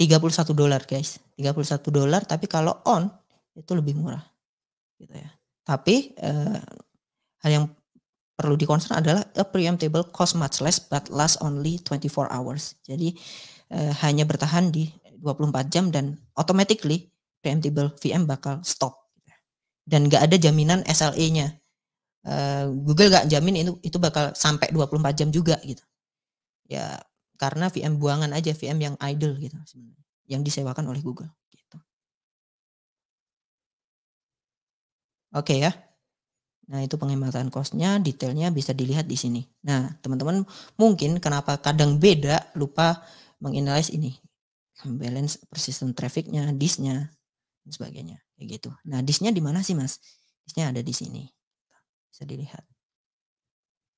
A: 31 dolar guys 31 dolar tapi kalau on itu lebih murah gitu ya. Tapi eh, hal yang perlu dikonsen adalah a table cost much less but last only 24 hours. Jadi eh, hanya bertahan di 24 jam dan automatically premium table VM bakal stop. Dan nggak ada jaminan SLA-nya. Eh, Google nggak jamin itu itu bakal sampai 24 jam juga gitu. Ya karena VM buangan aja, VM yang idle gitu sebenarnya yang disewakan oleh Google. Gitu. Oke ya. Nah itu penghematan costnya, detailnya bisa dilihat di sini. Nah teman-teman mungkin kenapa kadang beda lupa menganalisis ini. Balance persistent trafficnya, disknya, dan sebagainya. Kayak gitu. Nah disknya di mana sih mas? Disknya ada di sini. Bisa dilihat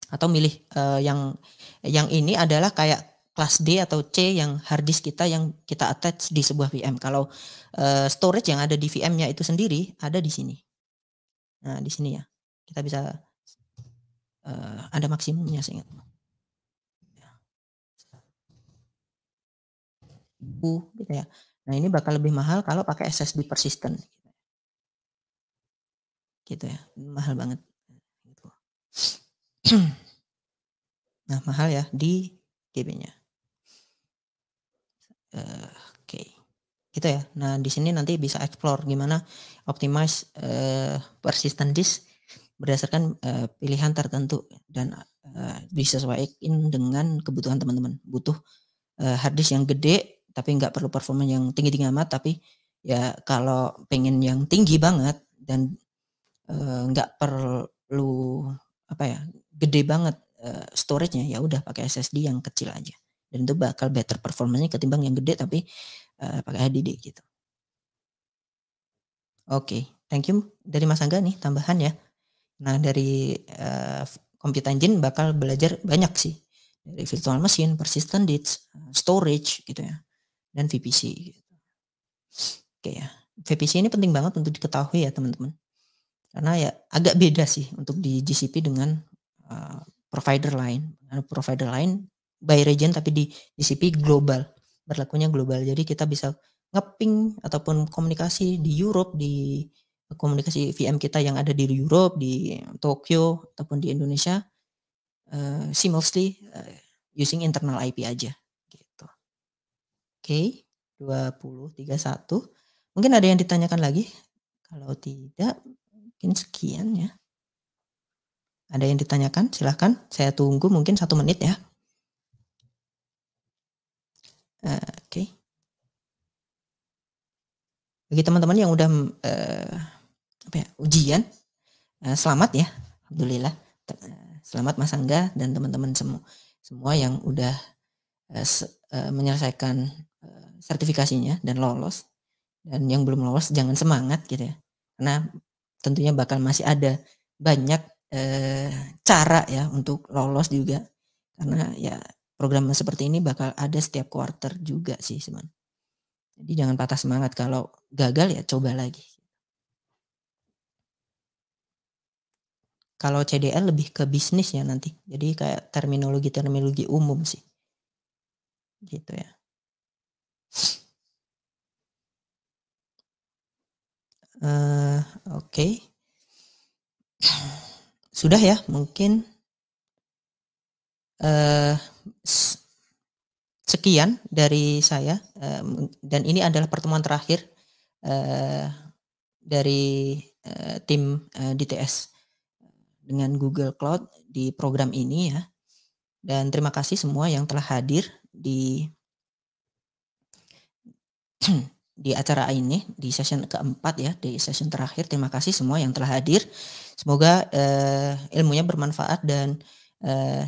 A: atau milih uh, yang yang ini adalah kayak kelas D atau C yang hard kita yang kita attach di sebuah VM. Kalau uh, storage yang ada di VM-nya itu sendiri ada di sini. Nah, di sini ya. Kita bisa uh, ada maksimumnya saya ingat. Ibu ya. uh, gitu ya. Nah, ini bakal lebih mahal kalau pakai SSD persistent gitu ya. Mahal banget gitu. nah, mahal ya di gb nya Eh, oke okay. gitu ya nah di sini nanti bisa explore gimana optimize uh, persistent disk berdasarkan uh, pilihan tertentu dan uh, disesuaikan dengan kebutuhan teman-teman butuh uh, hard disk yang gede tapi nggak perlu performa yang tinggi-tinggi amat tapi ya kalau pengen yang tinggi banget dan nggak uh, perlu apa ya gede banget uh, storage-nya ya udah pakai SSD yang kecil aja dan itu bakal better performance-nya ketimbang yang gede tapi uh, pakai HDD gitu. Oke, okay, thank you dari Mas Angga nih tambahan ya. Nah dari uh, eh, Compute Engine bakal belajar banyak sih dari virtual machine, persistent disk, eh, storage gitu ya, dan VPC. Gitu. Oke okay, ya, VPC ini penting banget untuk diketahui ya teman-teman, karena ya agak beda sih untuk di GCP dengan uh, provider lain. Karena provider lain by region tapi di GCP global berlakunya global jadi kita bisa ngeping ataupun komunikasi di Europe di komunikasi VM kita yang ada di Europe di Tokyo ataupun di Indonesia uh, seamlessly uh, using internal IP aja gitu oke okay, 2031 mungkin ada yang ditanyakan lagi kalau tidak mungkin sekian ya ada yang ditanyakan silahkan saya tunggu mungkin satu menit ya Bagi teman-teman yang udah uh, apa ya, ujian, uh, selamat ya, alhamdulillah. Eh, selamat Mas Angga dan teman-teman semua semua yang udah uh, uh, menyelesaikan uh, sertifikasinya dan lolos. Dan yang belum lolos jangan semangat gitu ya. Karena tentunya bakal masih ada banyak eh, cara ya untuk lolos juga karena ya program seperti ini bakal ada setiap quarter juga sih teman jadi jangan patah semangat kalau gagal ya coba lagi. Kalau CDL lebih ke bisnis ya nanti. Jadi kayak terminologi-terminologi umum sih. Gitu ya. Uh, Oke. Okay. Sudah ya mungkin. Uh, sekian dari saya eh, dan ini adalah pertemuan terakhir uh, dari uh, tim uh, eh, DTS dengan Google Cloud di program ini ya. Dan terima kasih semua yang telah hadir di di acara ini di session keempat ya di session terakhir terima kasih semua yang telah hadir semoga uh, ilmunya bermanfaat dan uh,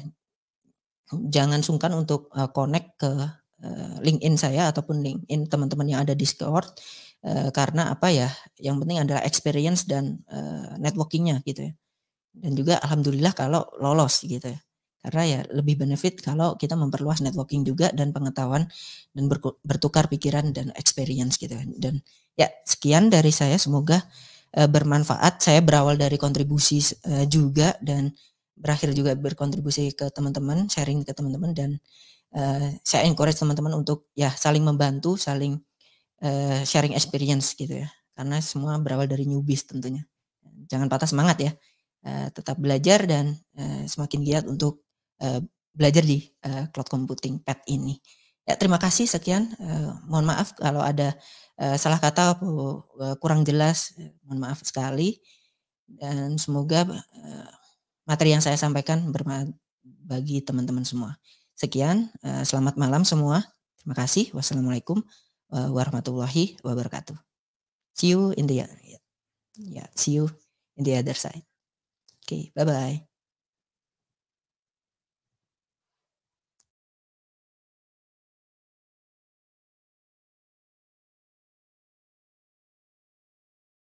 A: jangan sungkan untuk uh, connect ke link in saya ataupun link in teman-teman yang ada di Discord Eh, karena apa ya yang penting adalah experience dan uh, networkingnya gitu ya dan juga alhamdulillah kalau lolos gitu ya karena ya lebih benefit kalau kita memperluas networking juga dan pengetahuan dan bertukar pikiran dan experience gitu ya. dan ya sekian dari saya semoga uh, bermanfaat saya berawal dari kontribusi uh, juga dan berakhir juga berkontribusi ke teman-teman sharing ke teman-teman dan uh, saya encourage teman-teman untuk ya saling membantu saling Eh, sharing experience gitu ya. Karena semua berawal dari newbies tentunya. Jangan patah semangat ya. Eh, tetap belajar dan eh, semakin giat untuk belajar di cloud computing pad ini. Ya, terima kasih sekian. mohon maaf kalau ada salah kata atau kurang jelas. mohon maaf sekali. Dan semoga materi yang saya sampaikan bermanfaat bagi teman-teman semua. Sekian, selamat malam semua. Terima kasih. Wassalamualaikum Eh, warahmatullahi wabarakatuh. See you in the yeah, see you in the other side. Okay, bye bye.